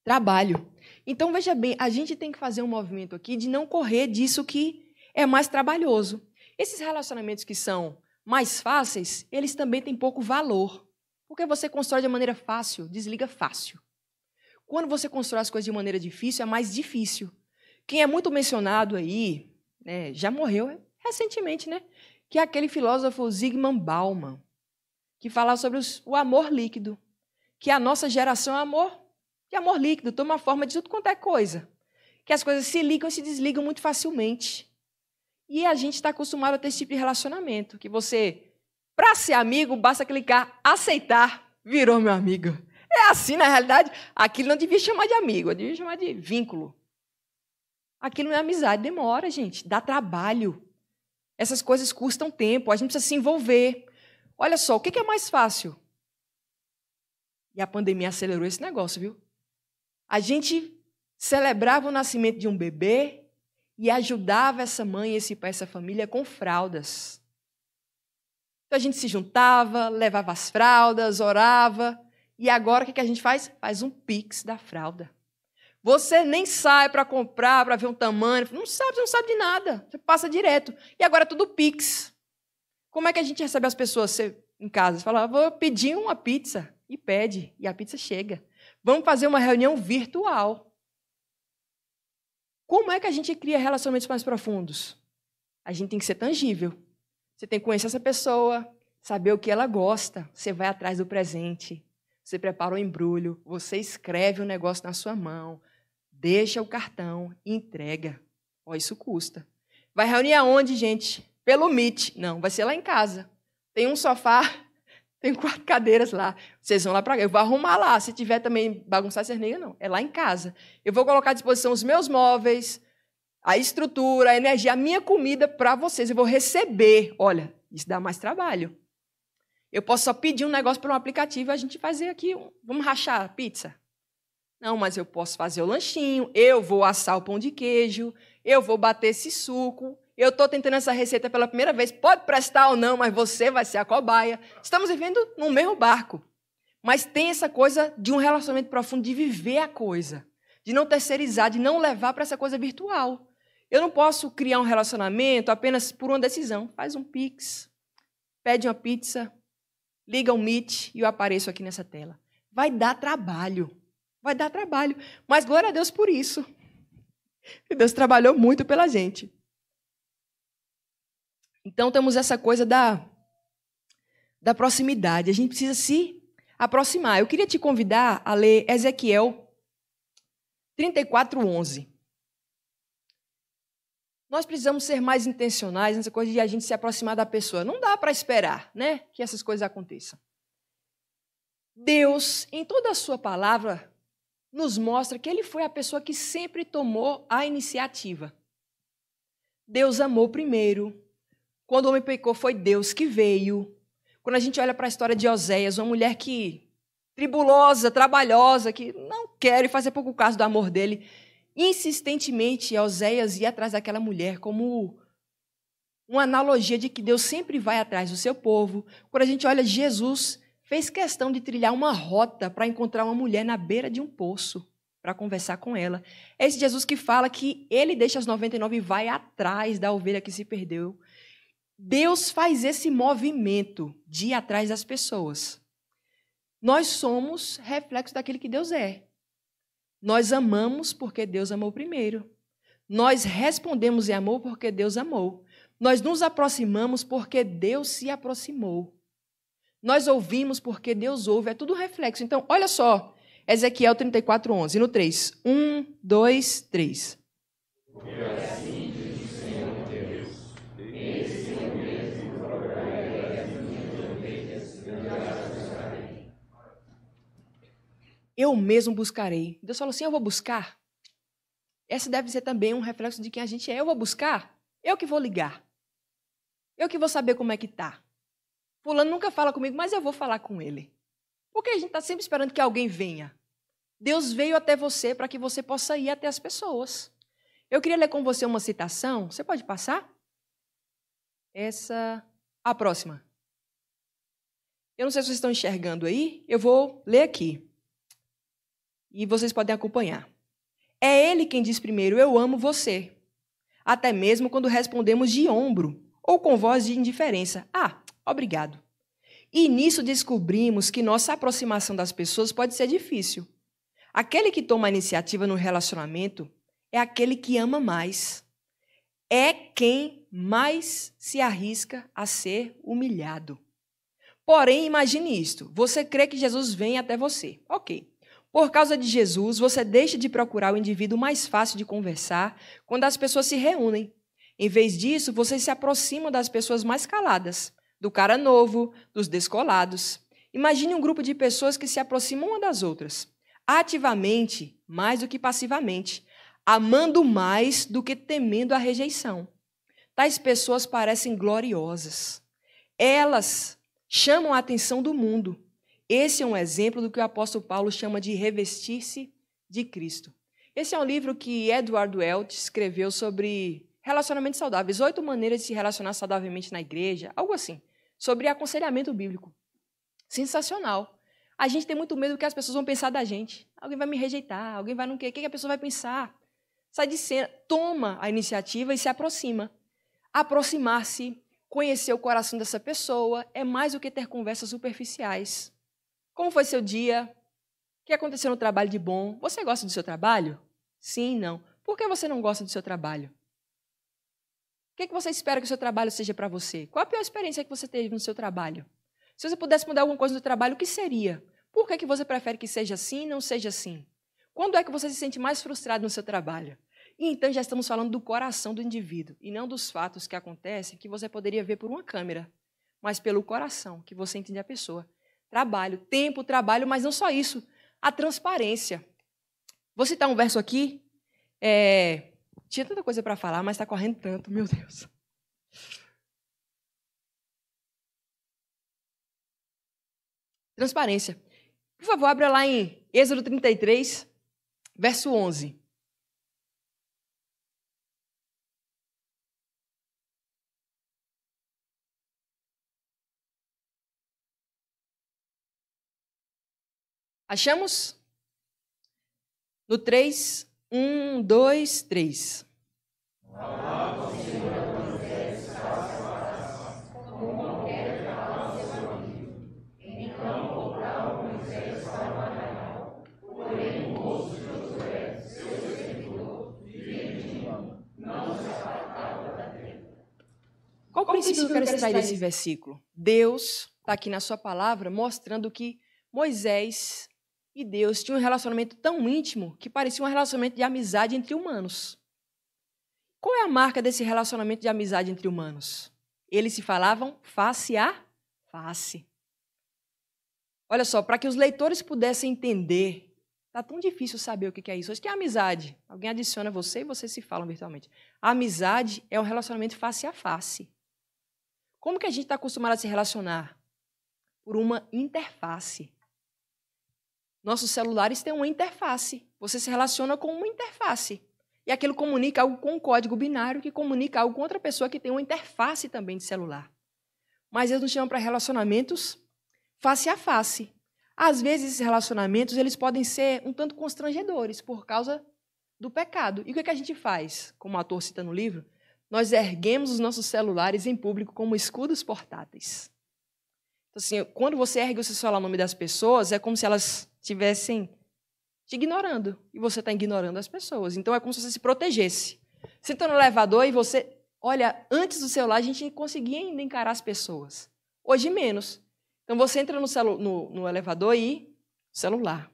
Trabalho. Então veja bem, a gente tem que fazer um movimento aqui de não correr disso que é mais trabalhoso. Esses relacionamentos que são mais fáceis, eles também têm pouco valor. Porque você constrói de maneira fácil, desliga fácil. Quando você constrói as coisas de maneira difícil, é mais difícil. Quem é muito mencionado aí, é, já morreu recentemente, né? Que é aquele filósofo Zygmunt Bauman, que fala sobre os, o amor líquido, que a nossa geração é amor de amor líquido, toma forma de tudo quanto é coisa, que as coisas se ligam e se desligam muito facilmente. E a gente está acostumado a ter esse tipo de relacionamento, que você, para ser amigo, basta clicar aceitar, virou meu amigo. É assim, na realidade, aquilo não devia chamar de amigo, devia chamar de vínculo. Aquilo não é amizade, demora, gente, dá trabalho. Essas coisas custam tempo, a gente precisa se envolver. Olha só, o que é mais fácil? E a pandemia acelerou esse negócio, viu? A gente celebrava o nascimento de um bebê e ajudava essa mãe, esse pai, essa família com fraldas. Então a gente se juntava, levava as fraldas, orava. E agora o que a gente faz? Faz um pix da fralda. Você nem sai para comprar, para ver um tamanho. Não sabe, você não sabe de nada. Você passa direto. E agora é tudo Pix. Como é que a gente recebe as pessoas em casa? Você fala, ah, vou pedir uma pizza. E pede. E a pizza chega. Vamos fazer uma reunião virtual. Como é que a gente cria relacionamentos mais profundos? A gente tem que ser tangível. Você tem que conhecer essa pessoa, saber o que ela gosta. Você vai atrás do presente. Você prepara o um embrulho, você escreve o um negócio na sua mão, Deixa o cartão, entrega. Ó, isso custa. Vai reunir aonde, gente? Pelo Meet. Não, vai ser lá em casa. Tem um sofá, tem quatro cadeiras lá. Vocês vão lá para Eu vou arrumar lá. Se tiver também bagunçar, vocês ligam, não. É lá em casa. Eu vou colocar à disposição os meus móveis, a estrutura, a energia, a minha comida para vocês. Eu vou receber. Olha, isso dá mais trabalho. Eu posso só pedir um negócio para um aplicativo e a gente fazer aqui. Um... Vamos rachar pizza? Não, mas eu posso fazer o lanchinho, eu vou assar o pão de queijo, eu vou bater esse suco, eu estou tentando essa receita pela primeira vez, pode prestar ou não, mas você vai ser a cobaia. Estamos vivendo no mesmo barco. Mas tem essa coisa de um relacionamento profundo, de viver a coisa, de não terceirizar, de não levar para essa coisa virtual. Eu não posso criar um relacionamento apenas por uma decisão. Faz um pix, pede uma pizza, liga um meet e eu apareço aqui nessa tela. Vai dar trabalho. Vai dar trabalho. Mas glória a Deus por isso. Deus trabalhou muito pela gente. Então temos essa coisa da, da proximidade. A gente precisa se aproximar. Eu queria te convidar a ler Ezequiel 34, 11. Nós precisamos ser mais intencionais nessa coisa de a gente se aproximar da pessoa. Não dá para esperar né, que essas coisas aconteçam. Deus, em toda a sua palavra, nos mostra que ele foi a pessoa que sempre tomou a iniciativa. Deus amou primeiro. Quando o homem pecou, foi Deus que veio. Quando a gente olha para a história de Oséias, uma mulher que tribulosa, trabalhosa, que não quer e fazer pouco caso do amor dele, insistentemente Oséias ia atrás daquela mulher como uma analogia de que Deus sempre vai atrás do seu povo. Quando a gente olha Jesus, fez questão de trilhar uma rota para encontrar uma mulher na beira de um poço para conversar com ela. É esse Jesus que fala que ele deixa as 99 e vai atrás da ovelha que se perdeu. Deus faz esse movimento de ir atrás das pessoas. Nós somos reflexo daquele que Deus é. Nós amamos porque Deus amou primeiro. Nós respondemos em amor porque Deus amou. Nós nos aproximamos porque Deus se aproximou. Nós ouvimos porque Deus ouve, é tudo reflexo. Então, olha só, Ezequiel 34, 11, no 3. 1, 2, 3. eu mesmo buscarei. Deus falou assim, eu vou buscar. Esse deve ser também um reflexo de quem a gente é. Eu vou buscar, eu que vou ligar. Eu que vou saber como é que está. Fulano nunca fala comigo, mas eu vou falar com ele. Porque a gente está sempre esperando que alguém venha. Deus veio até você para que você possa ir até as pessoas. Eu queria ler com você uma citação. Você pode passar? Essa. A próxima. Eu não sei se vocês estão enxergando aí. Eu vou ler aqui. E vocês podem acompanhar. É ele quem diz primeiro: Eu amo você. Até mesmo quando respondemos de ombro ou com voz de indiferença. Ah, Obrigado. E nisso descobrimos que nossa aproximação das pessoas pode ser difícil. Aquele que toma a iniciativa no relacionamento é aquele que ama mais. É quem mais se arrisca a ser humilhado. Porém, imagine isto: você crê que Jesus vem até você. Ok. Por causa de Jesus, você deixa de procurar o indivíduo mais fácil de conversar quando as pessoas se reúnem. Em vez disso, você se aproxima das pessoas mais caladas do cara novo, dos descolados. Imagine um grupo de pessoas que se aproximam uma das outras, ativamente, mais do que passivamente, amando mais do que temendo a rejeição. Tais pessoas parecem gloriosas. Elas chamam a atenção do mundo. Esse é um exemplo do que o apóstolo Paulo chama de revestir-se de Cristo. Esse é um livro que Edward Welt escreveu sobre relacionamentos saudáveis, oito maneiras de se relacionar saudavelmente na igreja, algo assim sobre aconselhamento bíblico. Sensacional. A gente tem muito medo do que as pessoas vão pensar da gente. Alguém vai me rejeitar, alguém vai não querer. O que a pessoa vai pensar? Sai de cena, toma a iniciativa e se aproxima. Aproximar-se, conhecer o coração dessa pessoa é mais do que ter conversas superficiais. Como foi seu dia? O que aconteceu no trabalho de bom? Você gosta do seu trabalho? Sim, não. Por que você não gosta do seu trabalho? O que, é que você espera que o seu trabalho seja para você? Qual a pior experiência que você teve no seu trabalho? Se você pudesse mudar alguma coisa no trabalho, o que seria? Por que, é que você prefere que seja assim e não seja assim? Quando é que você se sente mais frustrado no seu trabalho? E então já estamos falando do coração do indivíduo e não dos fatos que acontecem que você poderia ver por uma câmera, mas pelo coração que você entende a pessoa. Trabalho, tempo, trabalho, mas não só isso, a transparência. Vou citar um verso aqui, é, tinha tanta coisa para falar, mas está correndo tanto, meu Deus. Transparência. Por favor, abra lá em Êxodo 33, verso 11. Achamos? No 3, um, dois, três. Qual o princípio que eu quero extrair desse versículo? Deus está aqui na sua palavra mostrando que Moisés e Deus tinham um relacionamento tão íntimo que parecia um relacionamento de amizade entre humanos. Qual é a marca desse relacionamento de amizade entre humanos? Eles se falavam face a face. Olha só, para que os leitores pudessem entender, tá tão difícil saber o que é isso. O que é amizade? Alguém adiciona você e vocês se falam virtualmente. A amizade é um relacionamento face a face. Como que a gente está acostumado a se relacionar? Por uma interface. Nossos celulares têm uma interface. Você se relaciona com uma interface. E aquilo comunica algo com um código binário que comunica algo com outra pessoa que tem uma interface também de celular. Mas Deus nos chamam para relacionamentos face a face. Às vezes, esses relacionamentos eles podem ser um tanto constrangedores por causa do pecado. E o que, é que a gente faz? Como o ator cita no livro, nós erguemos os nossos celulares em público como escudos portáteis. Então, assim, quando você ergue o seu celular no nome das pessoas, é como se elas estivessem te ignorando. E você está ignorando as pessoas. Então é como se você se protegesse. Você está no elevador e você. Olha, antes do celular a gente conseguia ainda encarar as pessoas. Hoje menos. Então você entra no, celu... no, no elevador e. celular.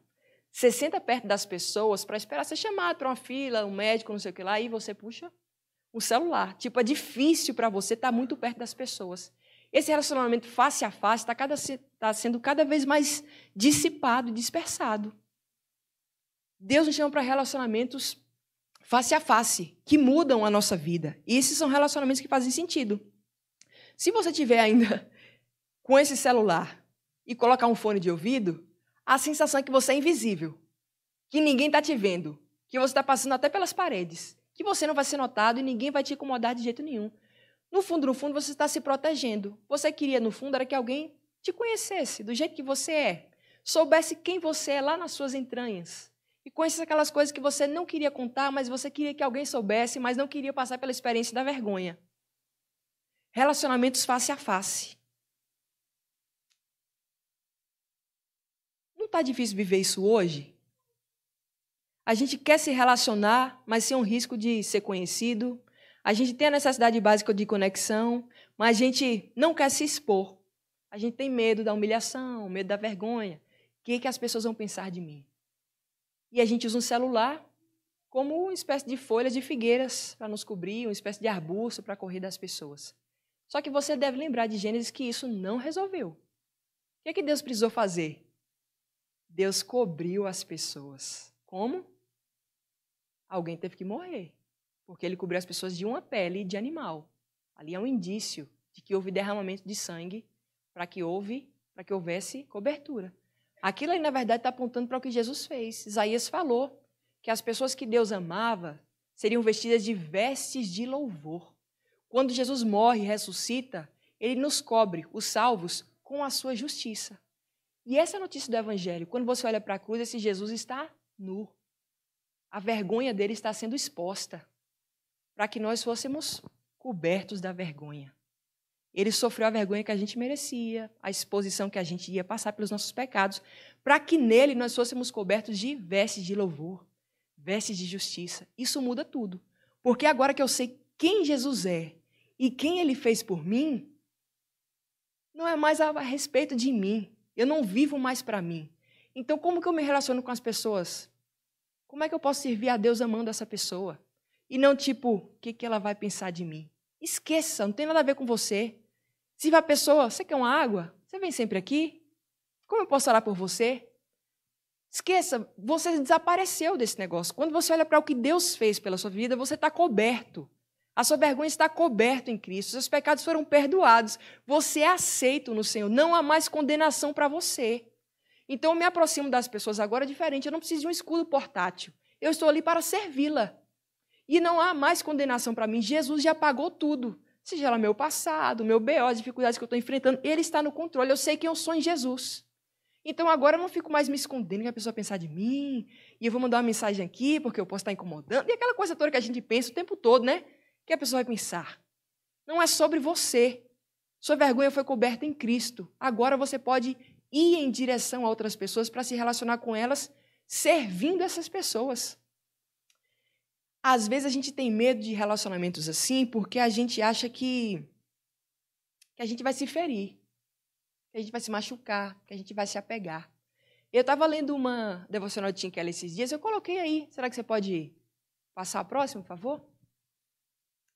Você senta perto das pessoas para esperar ser chamado para uma fila, um médico, não sei o que lá, e você puxa o celular. Tipo, é difícil para você estar tá muito perto das pessoas. Esse relacionamento face a face está tá sendo cada vez mais dissipado, dispersado. Deus nos chama para relacionamentos face a face, que mudam a nossa vida. E esses são relacionamentos que fazem sentido. Se você tiver ainda com esse celular e colocar um fone de ouvido, a sensação é que você é invisível, que ninguém está te vendo, que você está passando até pelas paredes, que você não vai ser notado e ninguém vai te incomodar de jeito nenhum. No fundo, no fundo, você está se protegendo. Você queria, no fundo, era que alguém te conhecesse do jeito que você é, soubesse quem você é lá nas suas entranhas. E conhecesse aquelas coisas que você não queria contar, mas você queria que alguém soubesse, mas não queria passar pela experiência da vergonha. Relacionamentos face a face. Não está difícil viver isso hoje? A gente quer se relacionar, mas tem um risco de ser conhecido, a gente tem a necessidade básica de conexão, mas a gente não quer se expor. A gente tem medo da humilhação, medo da vergonha. O que, é que as pessoas vão pensar de mim? E a gente usa um celular como uma espécie de folhas de figueiras para nos cobrir, uma espécie de arbusto para correr das pessoas. Só que você deve lembrar de Gênesis que isso não resolveu. O que, é que Deus precisou fazer? Deus cobriu as pessoas. Como? Alguém teve que morrer porque ele cobriu as pessoas de uma pele de animal. Ali é um indício de que houve derramamento de sangue para que houve, para que houvesse cobertura. Aquilo ali, na verdade, está apontando para o que Jesus fez. Isaías falou que as pessoas que Deus amava seriam vestidas de vestes de louvor. Quando Jesus morre e ressuscita, ele nos cobre, os salvos, com a sua justiça. E essa é a notícia do Evangelho. Quando você olha para a cruz, esse Jesus está nu. A vergonha dele está sendo exposta para que nós fôssemos cobertos da vergonha. Ele sofreu a vergonha que a gente merecia, a exposição que a gente ia passar pelos nossos pecados, para que nele nós fôssemos cobertos de vestes de louvor, vestes de justiça. Isso muda tudo. Porque agora que eu sei quem Jesus é e quem ele fez por mim, não é mais a respeito de mim. Eu não vivo mais para mim. Então, como que eu me relaciono com as pessoas? Como é que eu posso servir a Deus amando essa pessoa? E não tipo, o que, que ela vai pensar de mim? Esqueça, não tem nada a ver com você. Se vai a pessoa, você quer uma água? Você vem sempre aqui? Como eu posso orar por você? Esqueça, você desapareceu desse negócio. Quando você olha para o que Deus fez pela sua vida, você está coberto. A sua vergonha está coberta em Cristo. Seus pecados foram perdoados. Você é aceito no Senhor. Não há mais condenação para você. Então, eu me aproximo das pessoas agora diferente. Eu não preciso de um escudo portátil. Eu estou ali para servi-la. E não há mais condenação para mim. Jesus já pagou tudo. Seja lá meu passado, meu BO, as dificuldades que eu estou enfrentando, ele está no controle. Eu sei quem eu sou em Jesus. Então agora eu não fico mais me escondendo que a pessoa pensar de mim, e eu vou mandar uma mensagem aqui porque eu posso estar incomodando. E aquela coisa toda que a gente pensa o tempo todo, né? Que a pessoa vai pensar. Não é sobre você. Sua vergonha foi coberta em Cristo. Agora você pode ir em direção a outras pessoas para se relacionar com elas, servindo essas pessoas. Às vezes a gente tem medo de relacionamentos assim porque a gente acha que, que a gente vai se ferir, que a gente vai se machucar, que a gente vai se apegar. Eu estava lendo uma devocional de Tim Keller esses dias, eu coloquei aí. Será que você pode passar a próxima, por favor?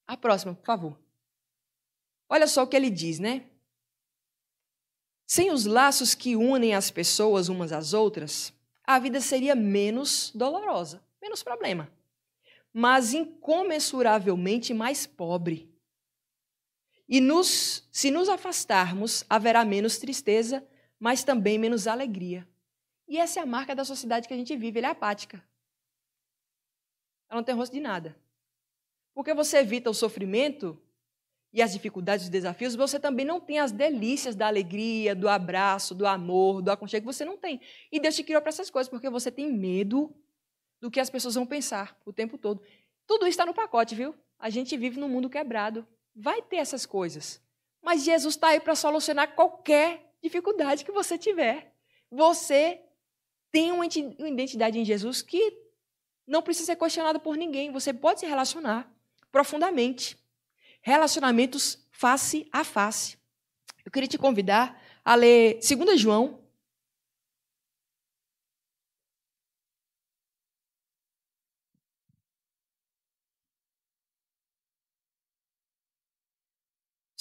A próxima, por favor. Olha só o que ele diz, né? Sem os laços que unem as pessoas umas às outras, a vida seria menos dolorosa, menos problema mas incomensuravelmente mais pobre. E nos, se nos afastarmos, haverá menos tristeza, mas também menos alegria. E essa é a marca da sociedade que a gente vive, ela é apática. Ela não tem rosto de nada. Porque você evita o sofrimento e as dificuldades, os desafios, você também não tem as delícias da alegria, do abraço, do amor, do aconchego, você não tem. E Deus te criou para essas coisas, porque você tem medo do que as pessoas vão pensar o tempo todo. Tudo isso está no pacote, viu? A gente vive num mundo quebrado. Vai ter essas coisas. Mas Jesus está aí para solucionar qualquer dificuldade que você tiver. Você tem uma identidade em Jesus que não precisa ser questionada por ninguém. Você pode se relacionar profundamente. Relacionamentos face a face. Eu queria te convidar a ler 2 João,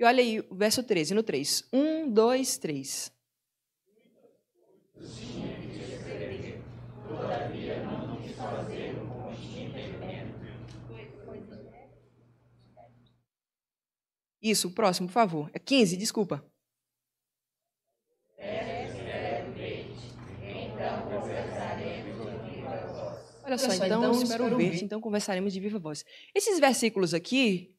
E olha aí o verso 13, no 3. 1, 2, 3. Isso, o próximo, por favor. É 15, desculpa. Olha só, então, então espero ver, então conversaremos de viva voz. Esses versículos aqui,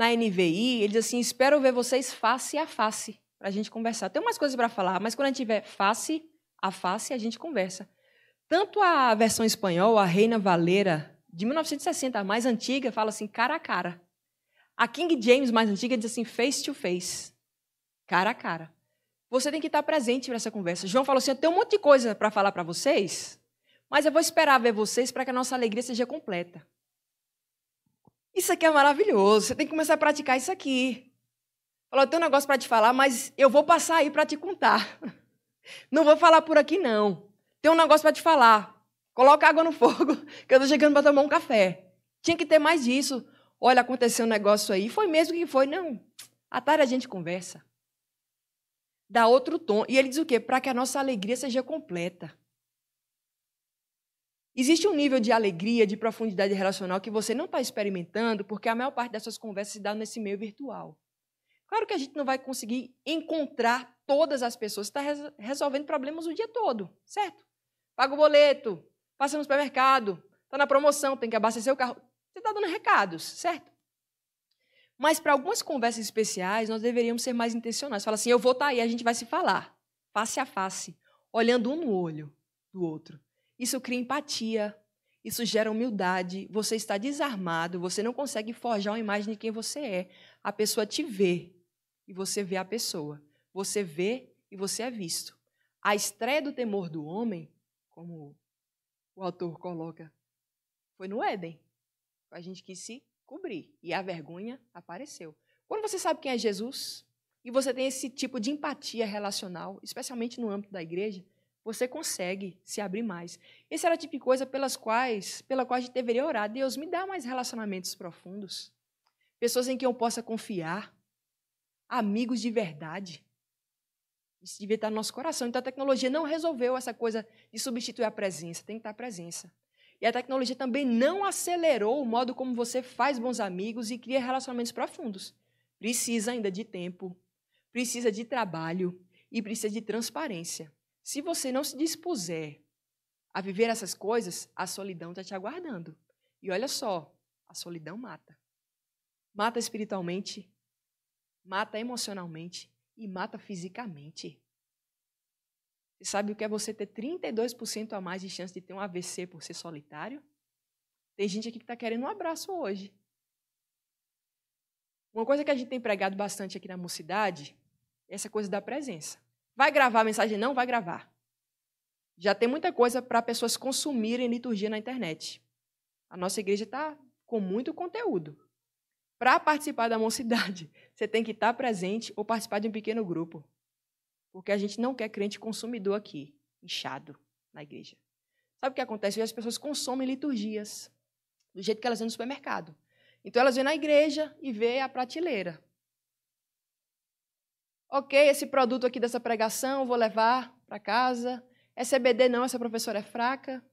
na NVI, ele diz assim: espero ver vocês face a face para a gente conversar. Tem umas coisas para falar, mas quando a gente tiver face a face, a gente conversa. Tanto a versão espanhola, a Reina Valeira de 1960, a mais antiga, fala assim, cara a cara. A King James, mais antiga, diz assim, face to face. Cara a cara. Você tem que estar presente para essa conversa. João falou assim: eu tenho um monte de coisa para falar para vocês, mas eu vou esperar ver vocês para que a nossa alegria seja completa. Isso aqui é maravilhoso, você tem que começar a praticar isso aqui. Falou, tem um negócio para te falar, mas eu vou passar aí para te contar. Não vou falar por aqui, não. Tem um negócio para te falar. Coloca água no fogo, que eu estou chegando para tomar um café. Tinha que ter mais disso. Olha, aconteceu um negócio aí. Foi mesmo que foi? Não. À tarde a gente conversa. Dá outro tom. E ele diz o quê? Para que a nossa alegria seja completa. Existe um nível de alegria, de profundidade relacional que você não está experimentando, porque a maior parte dessas conversas se dá nesse meio virtual. Claro que a gente não vai conseguir encontrar todas as pessoas que tá estão resolvendo problemas o dia todo, certo? Paga o boleto, passa no supermercado, está na promoção, tem que abastecer o carro. Você está dando recados, certo? Mas para algumas conversas especiais, nós deveríamos ser mais intencionais. Fala assim, eu vou estar tá aí, a gente vai se falar, face a face, olhando um no olho do outro. Isso cria empatia, isso gera humildade. Você está desarmado, você não consegue forjar uma imagem de quem você é. A pessoa te vê e você vê a pessoa. Você vê e você é visto. A estreia do temor do homem, como o autor coloca, foi no Éden. A gente quis se cobrir e a vergonha apareceu. Quando você sabe quem é Jesus e você tem esse tipo de empatia relacional, especialmente no âmbito da igreja, você consegue se abrir mais. Essa era o tipo de coisa pelas quais, pela qual a gente deveria orar. Deus, me dá mais relacionamentos profundos. Pessoas em quem eu possa confiar. Amigos de verdade. Isso devia estar no nosso coração. Então a tecnologia não resolveu essa coisa de substituir a presença. Tem que estar a presença. E a tecnologia também não acelerou o modo como você faz bons amigos e cria relacionamentos profundos. Precisa ainda de tempo, precisa de trabalho e precisa de transparência. Se você não se dispuser a viver essas coisas, a solidão está te aguardando. E olha só, a solidão mata. Mata espiritualmente, mata emocionalmente e mata fisicamente. Você sabe o que é você ter 32% a mais de chance de ter um AVC por ser solitário? Tem gente aqui que está querendo um abraço hoje. Uma coisa que a gente tem pregado bastante aqui na mocidade é essa coisa da presença. Vai gravar a mensagem? Não vai gravar. Já tem muita coisa para pessoas consumirem liturgia na internet. A nossa igreja está com muito conteúdo. Para participar da mocidade, você tem que estar tá presente ou participar de um pequeno grupo. Porque a gente não quer crente consumidor aqui, inchado na igreja. Sabe o que acontece? Hoje as pessoas consomem liturgias do jeito que elas vêm no supermercado. Então elas vêm na igreja e vê a prateleira. Ok, esse produto aqui dessa pregação vou levar para casa. Essa é BD não, essa professora é fraca.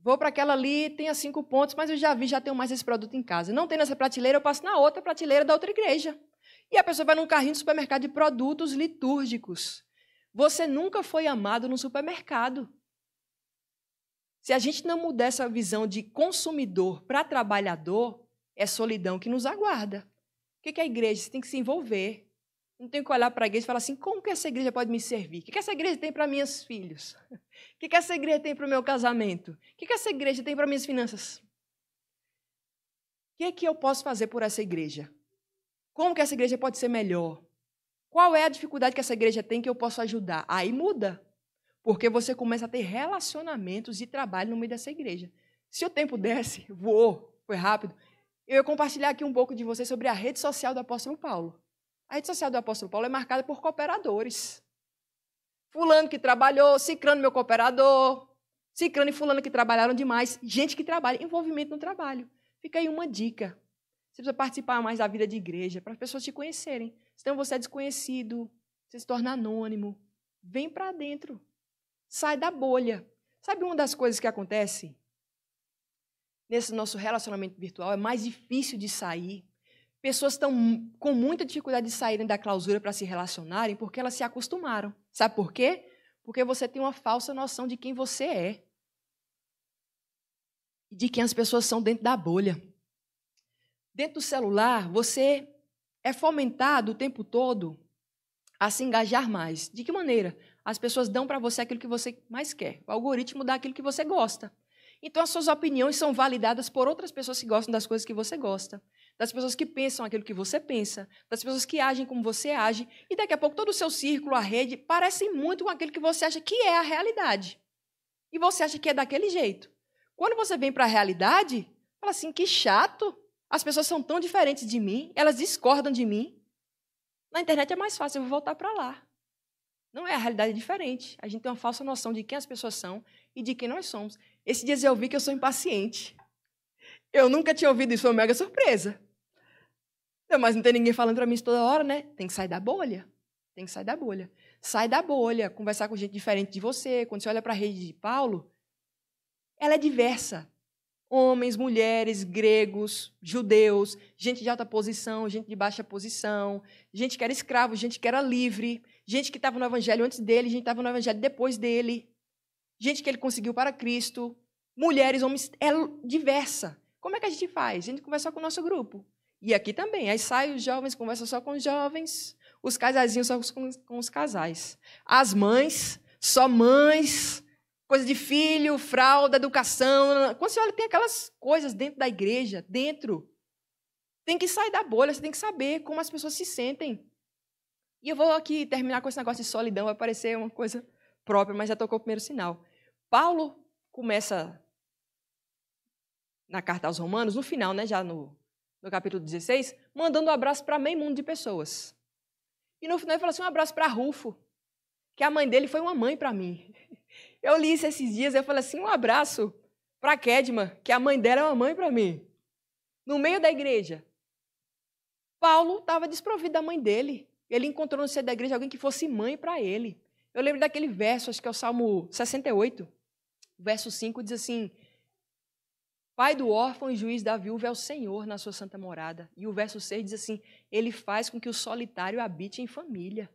Vou para aquela ali, tem cinco pontos, mas eu já vi, já tenho mais esse produto em casa. Não tem nessa prateleira, eu passo na outra prateleira da outra igreja. E a pessoa vai num carrinho de supermercado de produtos litúrgicos. Você nunca foi amado no supermercado. Se a gente não mudar essa visão de consumidor para trabalhador, é solidão que nos aguarda. O que é a igreja? Você tem que se envolver. Não tenho que olhar para a igreja e falar assim: como que essa igreja pode me servir? O que, que essa igreja tem para meus filhos? O que, que essa igreja tem para o meu casamento? O que, que essa igreja tem para minhas finanças? O que é que eu posso fazer por essa igreja? Como que essa igreja pode ser melhor? Qual é a dificuldade que essa igreja tem que eu posso ajudar? Aí muda. Porque você começa a ter relacionamentos e trabalho no meio dessa igreja. Se o tempo desse, voou, foi rápido, eu ia compartilhar aqui um pouco de você sobre a rede social do apóstolo Paulo. A rede social do apóstolo Paulo é marcada por cooperadores. Fulano que trabalhou, Cicrano, meu cooperador, Cicrano e Fulano que trabalharam demais, gente que trabalha, envolvimento no trabalho. Fica aí uma dica. Você precisa participar mais da vida de igreja, para as pessoas te conhecerem. Senão você é desconhecido, você se torna anônimo. Vem para dentro. Sai da bolha. Sabe uma das coisas que acontece nesse nosso relacionamento virtual? É mais difícil de sair Pessoas estão com muita dificuldade de saírem da clausura para se relacionarem porque elas se acostumaram. Sabe por quê? Porque você tem uma falsa noção de quem você é. E de quem as pessoas são dentro da bolha. Dentro do celular, você é fomentado o tempo todo a se engajar mais. De que maneira? As pessoas dão para você aquilo que você mais quer. O algoritmo dá aquilo que você gosta. Então, as suas opiniões são validadas por outras pessoas que gostam das coisas que você gosta das pessoas que pensam aquilo que você pensa, das pessoas que agem como você age, e daqui a pouco todo o seu círculo, a rede, parece muito com aquilo que você acha que é a realidade. E você acha que é daquele jeito. Quando você vem para a realidade, fala assim: que chato, as pessoas são tão diferentes de mim, elas discordam de mim. Na internet é mais fácil, eu vou voltar para lá. Não é a realidade é diferente. A gente tem uma falsa noção de quem as pessoas são e de quem nós somos. Esses dias eu vi que eu sou impaciente. Eu nunca tinha ouvido isso, foi uma mega surpresa. Não, mas não tem ninguém falando para mim isso toda hora, né? Tem que sair da bolha. Tem que sair da bolha. Sai da bolha, conversar com gente diferente de você. Quando você olha para a rede de Paulo, ela é diversa. Homens, mulheres, gregos, judeus, gente de alta posição, gente de baixa posição, gente que era escravo, gente que era livre, gente que estava no evangelho antes dele, gente que estava no evangelho depois dele, gente que ele conseguiu para Cristo, mulheres, homens, é diversa. Como é que a gente faz? A gente conversa com o nosso grupo. E aqui também. Aí saem os jovens, conversa só com os jovens. Os casazinhos só com, com os casais. As mães, só mães. Coisa de filho, fralda, educação. Quando você olha, tem aquelas coisas dentro da igreja, dentro. Tem que sair da bolha, você tem que saber como as pessoas se sentem. E eu vou aqui terminar com esse negócio de solidão, vai parecer uma coisa própria, mas já tocou o primeiro sinal. Paulo começa na carta aos Romanos, no final, né, já no no capítulo 16, mandando um abraço para meio mundo de pessoas. E no final ele falou assim: um abraço para Rufo, que a mãe dele foi uma mãe para mim. Eu li isso esses dias, eu falei assim: um abraço para Kedma, que a mãe dela é uma mãe para mim. No meio da igreja. Paulo estava desprovido da mãe dele. Ele encontrou no centro da igreja alguém que fosse mãe para ele. Eu lembro daquele verso, acho que é o Salmo 68, verso 5, diz assim: Pai do órfão e juiz da viúva é o Senhor na sua santa morada. E o verso 6 diz assim: Ele faz com que o solitário habite em família.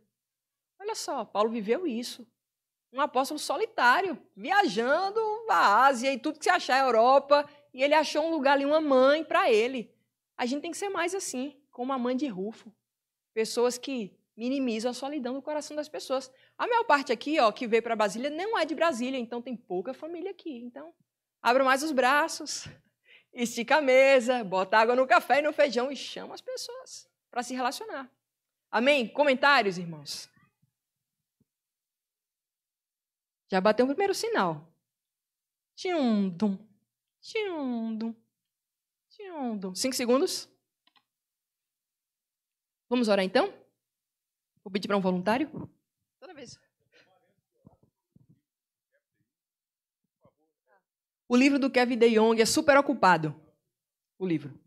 Olha só, Paulo viveu isso. Um apóstolo solitário, viajando a Ásia e tudo que se achar Europa, e ele achou um lugar ali, uma mãe para ele. A gente tem que ser mais assim, como a mãe de Rufo. Pessoas que minimizam a solidão do coração das pessoas. A maior parte aqui, ó, que veio para Brasília, não é de Brasília, então tem pouca família aqui. Então, Abra mais os braços, estica a mesa, bota água no café e no feijão e chama as pessoas para se relacionar. Amém? Comentários, irmãos? Já bateu o primeiro sinal. Tchum-dum, tchum-dum, tchum-dum. Cinco segundos. Vamos orar então? Vou pedir para um voluntário. Toda vez. O livro do Kevin DeYoung é super ocupado. O livro.